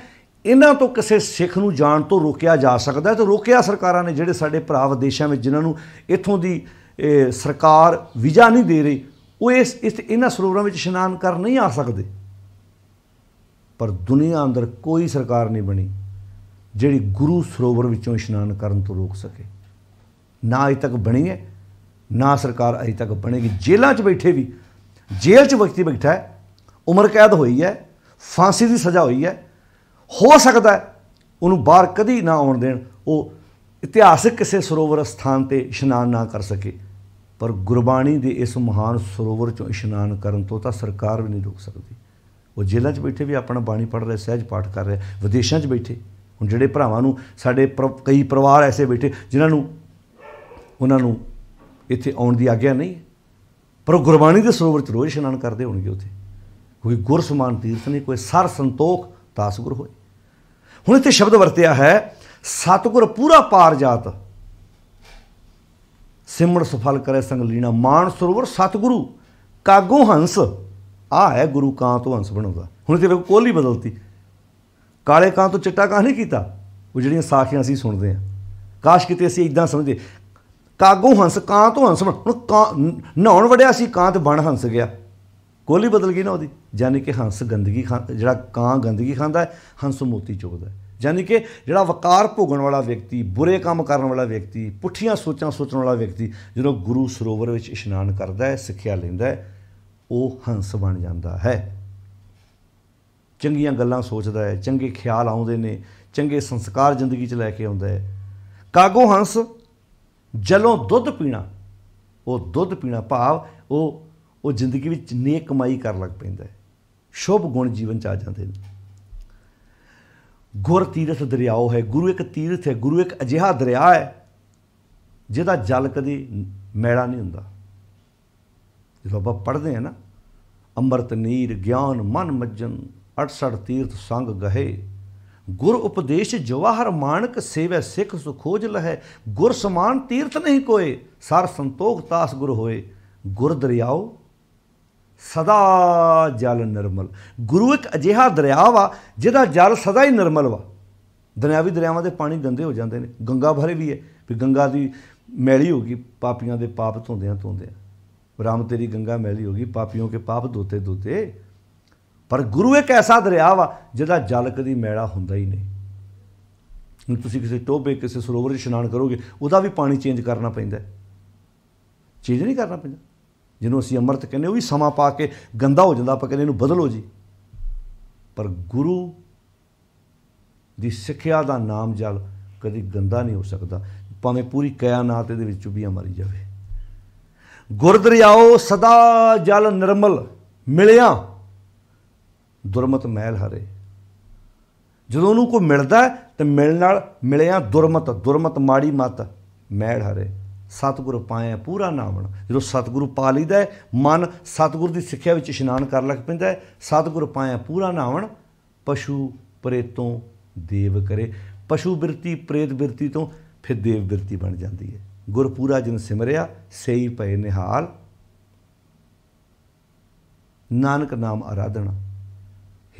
ਇਹਨਾਂ ਤੋਂ ਕਿਸੇ ਸਿੱਖ ਨੂੰ ਜਾਣ ਤੋਂ ਰੋਕਿਆ ਜਾ ਸਕਦਾ ਤੇ ਰੋਕਿਆ ਸਰਕਾਰਾਂ ਨੇ ਜਿਹੜੇ ਸਾਡੇ ਭਰਾ ਵਿਦੇਸ਼ਾਂ ਵਿੱਚ ਜਿਨ੍ਹਾਂ ਨੂੰ ਇੱਥੋਂ ਦੀ ਸਰਕਾਰ ਵੀਜ਼ਾ ਨਹੀਂ ਦੇ ਰਹੀ ਉਹ ਇਸ ਇਸ ਇਹਨਾਂ ਸਰੋਵਰਾਂ ਵਿੱਚ ਇਸ਼ਨਾਨ ਕਰਨ ਨਹੀਂ ਆ ਸਕਦੇ ਪਰ ਦੁਨੀਆ ਅੰਦਰ ਕੋਈ ਸਰਕਾਰ ਨਹੀਂ ਬਣੀ ਜਿਹੜੀ ਗੁਰੂ ਸਰੋਵਰ ਵਿੱਚੋਂ ਇਸ਼ਨਾਨ ਕਰਨ ਤੋਂ ਰੋਕ ਸਕੇ ਨਾ ਅਜੇ ਤੱਕ ਬਣੀ ਹੈ ਨਾ ਸਰਕਾਰ ਅਜੇ ਤੱਕ ਬਣੇਗੀ ਜੇਲ੍ਹਾਂ 'ਚ ਬੈਠੇ ਵੀ ਜੇਲ੍ਹ 'ਚ ਵਕਤੀ ਬੈਠਾ ਹੈ ਉਮਰ ਕੈਦ ਹੋਈ ਹੈ ਫਾਂਸੀ ਦੀ ਸਜ਼ਾ ਹੋਈ ਹੈ ਹੋ ਸਕਦਾ ਹੈ ਉਹਨੂੰ ਬਾਹਰ ਕਦੀ ਨਾ ਆਉਣ ਦੇਣ ਉਹ ਇਤਿਹਾਸਕ ਕਿਸੇ ਸਰੋਵਰ ਸਥਾਨ ਤੇ ਇਸ਼ਨਾਨ ਨਾ ਕਰ ਸਕੇ ਪਰ ਗੁਰਬਾਣੀ ਦੇ ਇਸ ਮਹਾਨ ਸਰੋਵਰ ਚੋਂ ਇਸ਼ਨਾਨ ਕਰਨ ਤੋਂ ਤਾਂ ਸਰਕਾਰ ਵੀ ਨਹੀਂ ਰੋਕ ਸਕਦੀ ਉਹ ਜੇਲ੍ਹਾਂ 'ਚ ਬੈਠੇ ਵੀ ਆਪਣਾ ਬਾਣੀ ਪੜ ਰਹੇ ਸਹਿਜ ਪਾਠ ਕਰ ਰਹੇ ਵਿਦੇਸ਼ਾਂ 'ਚ ਬੈਠੇ ਹੁਣ ਜਿਹੜੇ ਭਰਾਵਾਂ ਨੂੰ ਸਾਡੇ ਕਈ ਪਰਿਵਾਰ ਐਸੇ ਬੈਠੇ ਜਿਨ੍ਹਾਂ ਨੂੰ ਉਹਨਾਂ ਨੂੰ ਇੱਥੇ ਆਉਣ ਦੀ ਆਗਿਆ ਨਹੀਂ ਪਰ ਉਹ ਗੁਰਬਾਣੀ ਦੇ ਸਰੋਵਰ 'ਚ ਰੋਜ਼ ਇਸ਼ਨਾਨ ਕਰਦੇ ਹੋਣਗੇ ਉੱਥੇ ਕੋਈ ਗੁਰ ਸਮਾਨ ਤੀਰਥ ਨਹੀਂ ਕੋਈ ਸਰ ਸੰਤੋਖ ਗੁਰ ਹੋਏ ਹੁਣ ਇੱਥੇ ਸ਼ਬਦ ਵਰਤਿਆ ਹੈ ਸਤਗੁਰ ਪੂਰਾ ਪਾਰ ਜਾਤ ਸਿਮਰ ਸਫਲ ਕਰੇ ਸੰਗ ਲੀਣਾ ਮਾਨ ਸਰੋਵਰ ਸਤਗੁਰੂ ਕਾਗੋ ਹੰਸ ਆ ਹੈ ਗੁਰੂ ਕਾਂ ਤੋਂ ਹੰਸ ਬਣਾਉਂਦਾ ਹੁਣ ਤੇ ਵੇਖੋ ਕੋਲੀ ਬਦਲਤੀ ਕਾਲੇ ਕਾਂ ਤੋਂ ਚਿੱਟਾ ਕਾਂ ਨਹੀਂ ਕੀਤਾ ਉਹ ਜਿਹੜੀਆਂ ਸਾਖੀਆਂ ਅਸੀਂ ਸੁਣਦੇ ਆ ਕਾਸ਼ ਕਿਤੇ ਅਸੀਂ ਇਦਾਂ ਸਮਝਦੇ ਕਾਗੋ ਹੰਸ ਕਾਂ ਤੋਂ ਹੰਸ ਬਣ ਹੁਣ ਨਹਾਉਣ ਵੜਿਆ ਸੀ ਕਾਂ ਤੇ ਬਣ ਹੰਸ ਗਿਆ ਬੋਲੀ ਬਦਲ ਗਈ ਨਾ ਉਹਦੀ ਯਾਨੀ ਕਿ ਹੰਸ ਗੰਦਗੀ ਜਿਹੜਾ ਕਾਂ ਗੰਦਗੀ ਖਾਂਦਾ ਹੈ ਹੰਸ ਮੋਤੀ ਚੁਗਦਾ ਹੈ ਯਾਨੀ ਕਿ ਜਿਹੜਾ ਵਕਾਰ ਭੋਗਣ ਵਾਲਾ ਵਿਅਕਤੀ ਬੁਰੇ ਕੰਮ ਕਰਨ ਵਾਲਾ ਵਿਅਕਤੀ ਪੁੱਠੀਆਂ ਸੋਚਾਂ ਸੋਚਣ ਵਾਲਾ ਵਿਅਕਤੀ ਜਦੋਂ ਗੁਰੂ ਸਰੋਵਰ ਵਿੱਚ ਇਸ਼ਨਾਨ ਕਰਦਾ ਹੈ ਸਿੱਖਿਆ ਲੈਂਦਾ ਹੈ ਉਹ ਹੰਸ ਬਣ ਜਾਂਦਾ ਹੈ ਚੰਗੀਆਂ ਗੱਲਾਂ ਸੋਚਦਾ ਹੈ ਚੰਗੇ ਖਿਆਲ ਆਉਂਦੇ ਨੇ ਚੰਗੇ ਸੰਸਕਾਰ ਜ਼ਿੰਦਗੀ 'ਚ ਲੈ ਕੇ ਆਉਂਦਾ ਹੈ ਕਾਗੋ ਹੰਸ ਜਲੋਂ ਦੁੱਧ ਪੀਣਾ ਉਹ ਦੁੱਧ ਪੀਣਾ ਭਾਵ ਉਹ ਉਹ ਜ਼ਿੰਦਗੀ ਵਿੱਚ ਨੇਕ ਕਮਾਈ ਕਰਨ ਲੱਗ ਪੈਂਦਾ ਹੈ ਸ਼ੁਭ ਗੁਣ ਜੀਵਨ ਚ ਆ ਜਾਂਦੇ ਨੇ ਗੁਰ ਤੀਰਥ ਦਰਿਆਓ ਹੈ ਗੁਰੂ ਇੱਕ ਤੀਰਥ ਹੈ ਗੁਰੂ ਇੱਕ ਅਜਿਹਾ ਦਰਿਆ ਹੈ ਜਿਹਦਾ ਜਲ ਕਦੀ ਮੈਲਾ ਨਹੀਂ ਹੁੰਦਾ ਜਦੋਂ ਆਪਾਂ ਪੜ੍ਹਦੇ ਆ ਨਾ ਅੰਮ੍ਰਿਤ ਨੀਰ ਗਿਆਨ ਮਨ ਮੱਜਨ 68 ਤੀਰਥ ਸੰਗ ਗਹੇ ਗੁਰ ਉਪਦੇਸ਼ ਜਵਾਹਰ ਮਾਨਕ ਸੇਵੈ ਸਿੱਖ ਸੁਖੋਜ ਲਹੈ ਗੁਰ ਸਮਾਨ ਤੀਰਥ ਨਹੀਂ ਕੋਏ ਸਰ ਸੰਤੋਖ ਤਾਸ ਗੁਰ ਹੋਏ ਗੁਰ ਦਰਿਆਓ ਸਦਾ ਜਲ ਨਿਰਮਲ ਗੁਰੂ ਇੱਕ ਅਜਿਹਾ ਦਰਿਆ ਵਾ ਜਿਹਦਾ ਜਲ ਸਦਾ ਹੀ ਨਿਰਮਲ ਵਾ ਦਰਿਆਵੀ ਦਰਿਆਵਾਂ ਦੇ ਪਾਣੀ ਗੰਦੇ ਹੋ ਜਾਂਦੇ ਨੇ ਗੰਗਾ ਭਰੇ ਵੀ ਹੈ ਵੀ ਗੰਗਾ ਦੀ ਮੈਲੀ ਹੋ ਗਈ ਪਾਪੀਆਂ ਦੇ ਪਾਪ ਧੋਂਦਿਆਂ ਧੋਂਦਿਆਂ ਰਾਮ ਤੇਰੀ ਗੰਗਾ ਮੈਲੀ ਹੋ ਗਈ ਪਾਪੀਆਂ ਕੇ ਪਾਪ ਧੋਤੇ ਧੋਤੇ ਪਰ ਗੁਰੂ ਇੱਕ ਐਸਾ ਦਰਿਆ ਵਾ ਜਿਹਦਾ ਜਲ ਕਦੀ ਮੈਲਾ ਹੁੰਦਾ ਹੀ ਨਹੀਂ ਹੁਣ ਤੁਸੀਂ ਕਿਸੇ ਟੋਬੇ ਕਿਸੇ ਸਰੋਵਰ 'ਚ ਇਸ਼ਨਾਨ ਕਰੋਗੇ ਉਹਦਾ ਵੀ ਪਾਣੀ ਚੇਂਜ ਕਰਨਾ ਪੈਂਦਾ ਚੇਂਜ ਨਹੀਂ ਕਰਨਾ ਪੈਂਦਾ ਜਿਹਨੂੰ ਅਸੀਂ ਅੰਮ੍ਰਿਤ ਕਹਿੰਦੇ ਉਹ ਵੀ ਸਮਾਂ ਪਾ ਕੇ ਗੰਦਾ ਹੋ ਜਾਂਦਾ ਆਪਾਂ ਕਹਿੰਦੇ ਇਹਨੂੰ ਬਦਲੋ ਜੀ ਪਰ ਗੁਰੂ ਦੀ ਸਿੱਖਿਆ ਦਾ ਨਾਮ ਜਲ ਕਦੀ ਗੰਦਾ ਨਹੀਂ ਹੋ ਸਕਦਾ ਭਾਵੇਂ ਪੂਰੀ ਕਾਇਨਾਤ ਇਹਦੇ ਵਿੱਚ ਚੁਬੀਆਂ ਮਾਰੀ ਜਾਵੇ ਗੁਰਦਰਿਆਓ ਸਦਾ ਜਲ ਨਿਰਮਲ ਮਿਲਿਆ ਦੁਰਮਤ ਮੈਲ ਹਰੇ ਜਦੋਂ ਉਹਨੂੰ ਕੋਈ ਮਿਲਦਾ ਤੇ ਮਿਲਣ ਨਾਲ ਮਿਲਿਆ ਦੁਰਮਤ ਦੁਰਮਤ ਮਾੜੀ ਮਤ ਮਹਿਲ ਹਰੇ ਸਤਿਗੁਰ ਪਾਇਆ ਪੂਰਾ ਨਾਮਣ ਜਦੋਂ ਸਤਿਗੁਰ ਪਾ ਲਈਦਾ ਮਨ ਸਤਿਗੁਰ ਦੀ ਸਿੱਖਿਆ ਵਿੱਚ ਇਸ਼ਨਾਨ ਕਰਨ ਲੱਗ ਪੈਂਦਾ ਹੈ ਸਤਿਗੁਰ ਪਾਇਆ ਪੂਰਾ ਨਾਮਣ ਪਸ਼ੂ ਪ੍ਰੇਤੋਂ ਦੇਵ ਕਰੇ ਪਸ਼ੂ ਬਿਰਤੀ ਪ੍ਰੇਤ ਬਿਰਤੀ ਤੋਂ ਫਿਰ ਦੇਵ ਬਿਰਤੀ ਬਣ ਜਾਂਦੀ ਹੈ ਗੁਰ ਪੂਰਾ ਜਨ ਸਿਮਰਿਆ ਸਹੀ ਪਏ ਨਿਹਾਲ ਨਾਨਕ ਨਾਮ ਅਰਾਧਣਾ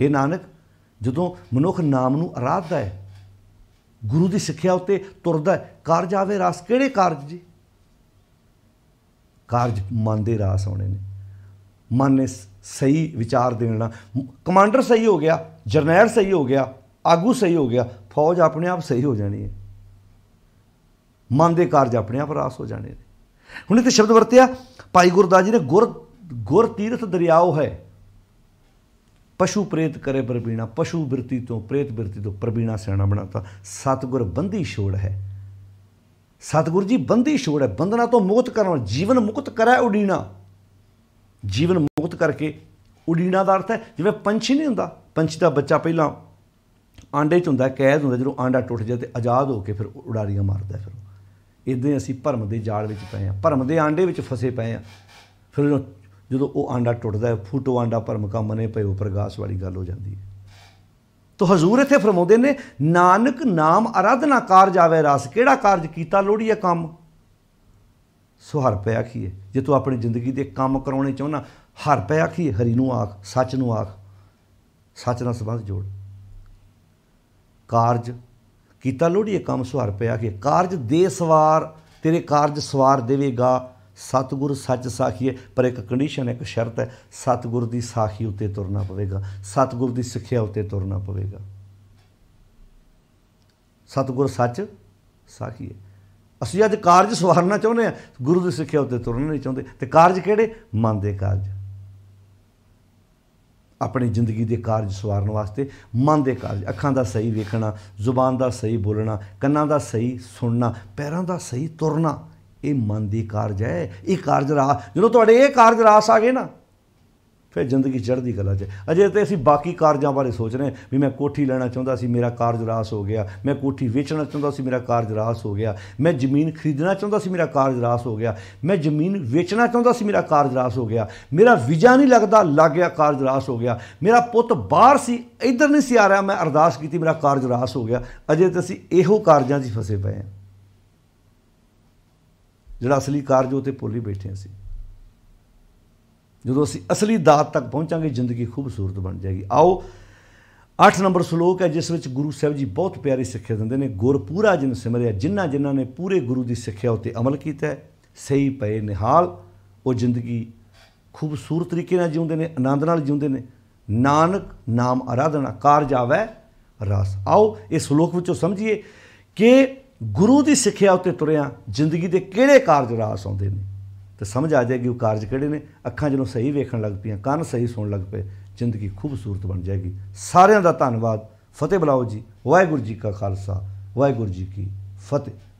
हे ਨਾਨਕ ਜਦੋਂ ਮਨੁੱਖ ਨਾਮ ਨੂੰ ਆਰਾਧਦਾ ਹੈ ਗੁਰੂ ਦੀ ਸਿੱਖਿਆ ਉੱਤੇ ਤੁਰਦਾ ਕਾਰਜ ਆਵੇ ਰਸ ਕਿਹੜੇ ਕਾਰਜ ਜੀ ਕਾਰਜ ਮਨ ਦੇ ਰਾਸ ਆਉਣੇ ਨੇ ਮਨ ਨੇ ਸਹੀ ਵਿਚਾਰ ਦੇਣਾ ਕਮਾਂਡਰ ਸਹੀ ਹੋ ਗਿਆ ਜਰਨੈਲ ਸਹੀ ਹੋ ਗਿਆ ਆਗੂ ਸਹੀ ਹੋ ਗਿਆ ਫੌਜ ਆਪਣੇ ਆਪ ਸਹੀ ਹੋ ਜਾਣੀ ਹੈ ਮਨ ਦੇ ਕਾਰਜ ਆਪਣੇ ਆਪ ਰਾਸ ਹੋ ਜਾਣੇ ਨੇ ਹੁਣ ਇਹ ਤੇ ਸ਼ਬਦ ਵਰਤਿਆ ਭਾਈ ਗੁਰਦਾਸ ਜੀ ਨੇ ਗੁਰ ਗੁਰ ਤੀਰਥ ਦਰਿਆਓ ਹੈ ਪਸ਼ੂ ਪ੍ਰੇਤ ਕਰੇ ਪਰਬੀਣਾ ਪਸ਼ੂ ਬਿਰਤੀ ਤੋਂ ਪ੍ਰੇਤ ਬਿਰਤੀ ਤੋਂ ਪਰਬੀਣਾ ਸਿਆਣਾ ਬਣਾਤਾ ਸਤਗੁਰ ਬੰਦੀ ਛੋੜ ਹੈ ਸਤਿਗੁਰੂ ਜੀ ਬੰਦੀ ਛੋੜ ਹੈ ਤੋਂ ਮੁਕਤ ਕਰਨ ਜੀਵਨ ਮੁਕਤ ਕਰੈ ਉਡੀਣਾ ਜੀਵਨ ਮੁਕਤ ਕਰਕੇ ਉਡੀਣਾ ਦਾ ਅਰਥ ਹੈ ਜਿਵੇਂ ਪੰਛੀ ਨਹੀਂ ਹੁੰਦਾ ਪੰਛੀ ਦਾ ਬੱਚਾ ਪਹਿਲਾਂ ਆਂਡੇ 'ਚ ਹੁੰਦਾ ਕੈਦ ਹੁੰਦਾ ਜਦੋਂ ਆਂਡਾ ਟੁੱਟ ਜਾਂਦਾ ਤੇ ਆਜ਼ਾਦ ਹੋ ਕੇ ਫਿਰ ਉਡਾਰੀਆਂ ਮਾਰਦਾ ਫਿਰ ਇਦਾਂ ਅਸੀਂ ਭਰਮ ਦੇ ਜਾਲ ਵਿੱਚ ਪਏ ਆ ਭਰਮ ਦੇ ਆਂਡੇ ਵਿੱਚ ਫਸੇ ਪਏ ਆ ਫਿਰ ਜਦੋਂ ਉਹ ਆਂਡਾ ਟੁੱਟਦਾ ਫੂਟੋ ਆਂਡਾ ਭਰਮ ਕਾ ਮਨੇ ਪਏ ਉਹ ਪ੍ਰਗਾਸ ਵਾਲੀ ਗੱਲ ਹੋ ਜਾਂਦੀ ਹੈ ਤੋ ਹਜ਼ੂਰ ਇਥੇ ਫਰਮਾਉਂਦੇ ਨੇ ਨਾਨਕ ਨਾਮ ਅਰਾਧਨਾ ਕਾਰਜ ਆਵੇ ਰਸ ਕਿਹੜਾ ਕਾਰਜ ਕੀਤਾ ਲੋੜੀਏ ਕੰਮ ਸੁਹਰ ਪੈ ਆਖੀਏ ਜੇ ਤੂੰ ਆਪਣੀ ਜ਼ਿੰਦਗੀ ਦੇ ਕੰਮ ਕਰਾਉਣੇ ਚਾਹੁੰਨਾ ਹਰ ਪੈ ਆਖੀਏ ਹਰੀ ਨੂੰ ਆਖ ਸੱਚ ਨੂੰ ਆਖ ਸੱਚ ਨਾਲ ਸੰਬੰਧ ਜੋੜ ਕਾਰਜ ਕੀਤਾ ਲੋੜੀਏ ਕੰਮ ਸਵਾਰ ਪਿਆ ਆਖੀਏ ਕਾਰਜ ਦੇ ਸਵਾਰ ਤੇਰੇ ਕਾਰਜ ਸਵਾਰ ਦੇਵੇਗਾ ਸਤਗੁਰ ਸੱਚ ਹੈ ਪਰ ਇੱਕ ਕੰਡੀਸ਼ਨ ਇੱਕ ਸ਼ਰਤ ਹੈ ਸਤਗੁਰ ਦੀ ਸਾਖੀ ਉੱਤੇ ਤੁਰਨਾ ਪਵੇਗਾ ਸਤਗੁਰ ਦੀ ਸਿੱਖਿਆ ਉੱਤੇ ਤੁਰਨਾ ਪਵੇਗਾ ਸਤਗੁਰ ਸੱਚ ਸਾਖੀ ਹੈ ਅਸੀਂ ਅੱਜ ਕਾਰਜ ਸਵਾਰਨਾ ਚਾਹੁੰਦੇ ਆ ਗੁਰੂ ਦੀ ਸਿੱਖਿਆ ਉੱਤੇ ਤੁਰਨਾ ਨਹੀਂ ਚਾਹੁੰਦੇ ਤੇ ਕਾਰਜ ਕਿਹੜੇ ਮਨ ਦੇ ਕਾਰਜ ਆਪਣੀ ਜ਼ਿੰਦਗੀ ਦੇ ਕਾਰਜ ਸਵਾਰਨ ਵਾਸਤੇ ਮਨ ਦੇ ਕਾਰਜ ਅੱਖਾਂ ਦਾ ਸਹੀ ਵੇਖਣਾ ਜ਼ੁਬਾਨ ਦਾ ਸਹੀ ਬੋਲਣਾ ਕੰਨਾਂ ਦਾ ਸਹੀ ਸੁਣਨਾ ਪੈਰਾਂ ਦਾ ਸਹੀ ਤੁਰਨਾ ਇਹ ਮਨ ਦੀ ਕਾਰਜ ਹੈ ਇਹ ਕਾਰਜ ਰਾਸ ਜਦੋਂ ਤੁਹਾਡੇ ਇਹ ਕਾਰਜ ਰਾਸ ਆ ਗਏ ਨਾ ਫਿਰ ਜ਼ਿੰਦਗੀ ਚੜ੍ਹਦੀ ਕਲਾ 'ਚ ਅਜੇ ਤੇ ਅਸੀਂ ਬਾਕੀ ਕਾਰਜਾਂ ਬਾਰੇ ਸੋਚ ਰਹੇ ਵੀ ਮੈਂ ਕੋਠੀ ਲੈਣਾ ਚਾਹੁੰਦਾ ਸੀ ਮੇਰਾ ਕਾਰਜ ਰਾਸ ਹੋ ਗਿਆ ਮੈਂ ਕੋਠੀ ਵੇਚਣਾ ਚਾਹੁੰਦਾ ਸੀ ਮੇਰਾ ਕਾਰਜ ਰਾਸ ਹੋ ਗਿਆ ਮੈਂ ਜ਼ਮੀਨ ਖਰੀਦਣਾ ਚਾਹੁੰਦਾ ਸੀ ਮੇਰਾ ਕਾਰਜ ਰਾਸ ਹੋ ਗਿਆ ਮੈਂ ਜ਼ਮੀਨ ਵੇਚਣਾ ਚਾਹੁੰਦਾ ਸੀ ਮੇਰਾ ਕਾਰਜ ਰਾਸ ਹੋ ਗਿਆ ਮੇਰਾ ਵੀਜ਼ਾ ਨਹੀਂ ਲੱਗਦਾ ਲੱਗ ਗਿਆ ਕਾਰਜ ਰਾਸ ਹੋ ਗਿਆ ਮੇਰਾ ਪੁੱਤ ਬਾਹਰ ਸੀ ਇੱਧਰ ਨਹੀਂ ਸੀ ਆ ਰਿਹਾ ਮੈਂ ਅਰਦਾਸ ਕੀਤੀ ਮੇਰਾ ਕਾਰਜ ਰਾਸ ਹੋ ਗਿਆ ਅਜੇ ਤੇ ਅਸੀਂ ਇਹੋ ਕਾਰਜਾਂ 'ਚ ਫਸੇ ਪਏ ਹਾਂ ਜਿਹੜਾ ਅਸਲੀ ਕਾਰਜ ਉਹ ਤੇ ਭੁੱਲ ਹੀ ਬੈਠੇ ਸੀ ਜਦੋਂ ਅਸੀਂ ਅਸਲੀ ਦਾਤ ਤੱਕ ਪਹੁੰਚਾਂਗੇ ਜ਼ਿੰਦਗੀ ਖੂਬਸੂਰਤ ਬਣ ਜਾਏਗੀ ਆਓ 8 ਨੰਬਰ ਸ਼ਲੋਕ ਹੈ ਜਿਸ ਵਿੱਚ ਗੁਰੂ ਸਾਹਿਬ ਜੀ ਬਹੁਤ ਪਿਆਰੀ ਸਿੱਖਿਆ ਦਿੰਦੇ ਨੇ ਗੁਰ ਪੂਰਾ ਜਿਨ ਸਿਮਰਿਆ ਜਿਨ੍ਹਾਂ ਜਿਨ੍ਹਾਂ ਨੇ ਪੂਰੇ ਗੁਰੂ ਦੀ ਸਿੱਖਿਆ ਉਤੇ ਅਮਲ ਕੀਤਾ ਸਹੀ ਪਏ ਨਿਹਾਲ ਉਹ ਜ਼ਿੰਦਗੀ ਖੂਬਸੂਰਤ ਤਰੀਕੇ ਨਾਲ ਜਿਉਂਦੇ ਨੇ ਆਨੰਦ ਨਾਲ ਜਿਉਂਦੇ ਨੇ ਨਾਨਕ ਨਾਮ ਅਰਾਧਨਾ ਕਾਰਜ ਆਵੇ ਰਸ ਆਓ ਇਸ ਸ਼ਲੋਕ ਵਿੱਚੋਂ ਸਮਝੀਏ ਕਿ ਗੁਰੂ ਦੀ ਸਿੱਖਿਆ ਉੱਤੇ ਤੁਰਿਆ ਜ਼ਿੰਦਗੀ ਦੇ ਕਿਹੜੇ ਕਾਰਜ ਰਾਸ ਆਉਂਦੇ ਨੇ ਤੇ ਸਮਝ ਆ ਜਾਏਗੀ ਉਹ ਕਾਰਜ ਕਿਹੜੇ ਨੇ ਅੱਖਾਂ ਜਦੋਂ ਸਹੀ ਵੇਖਣ ਲੱਗ ਪਈਆਂ ਕੰਨ ਸਹੀ ਸੁਣਨ ਲੱਗ ਪਏ ਜ਼ਿੰਦਗੀ ਖੂਬਸੂਰਤ ਬਣ ਜਾਏਗੀ ਸਾਰਿਆਂ ਦਾ ਧੰਨਵਾਦ ਫਤਿਹ ਬਲਾਓ ਜੀ ਵਾਹਿਗੁਰੂ ਜੀ ਕਾ ਖਾਲਸਾ ਵਾਹਿਗੁਰੂ ਜੀ ਕੀ ਫਤਿਹ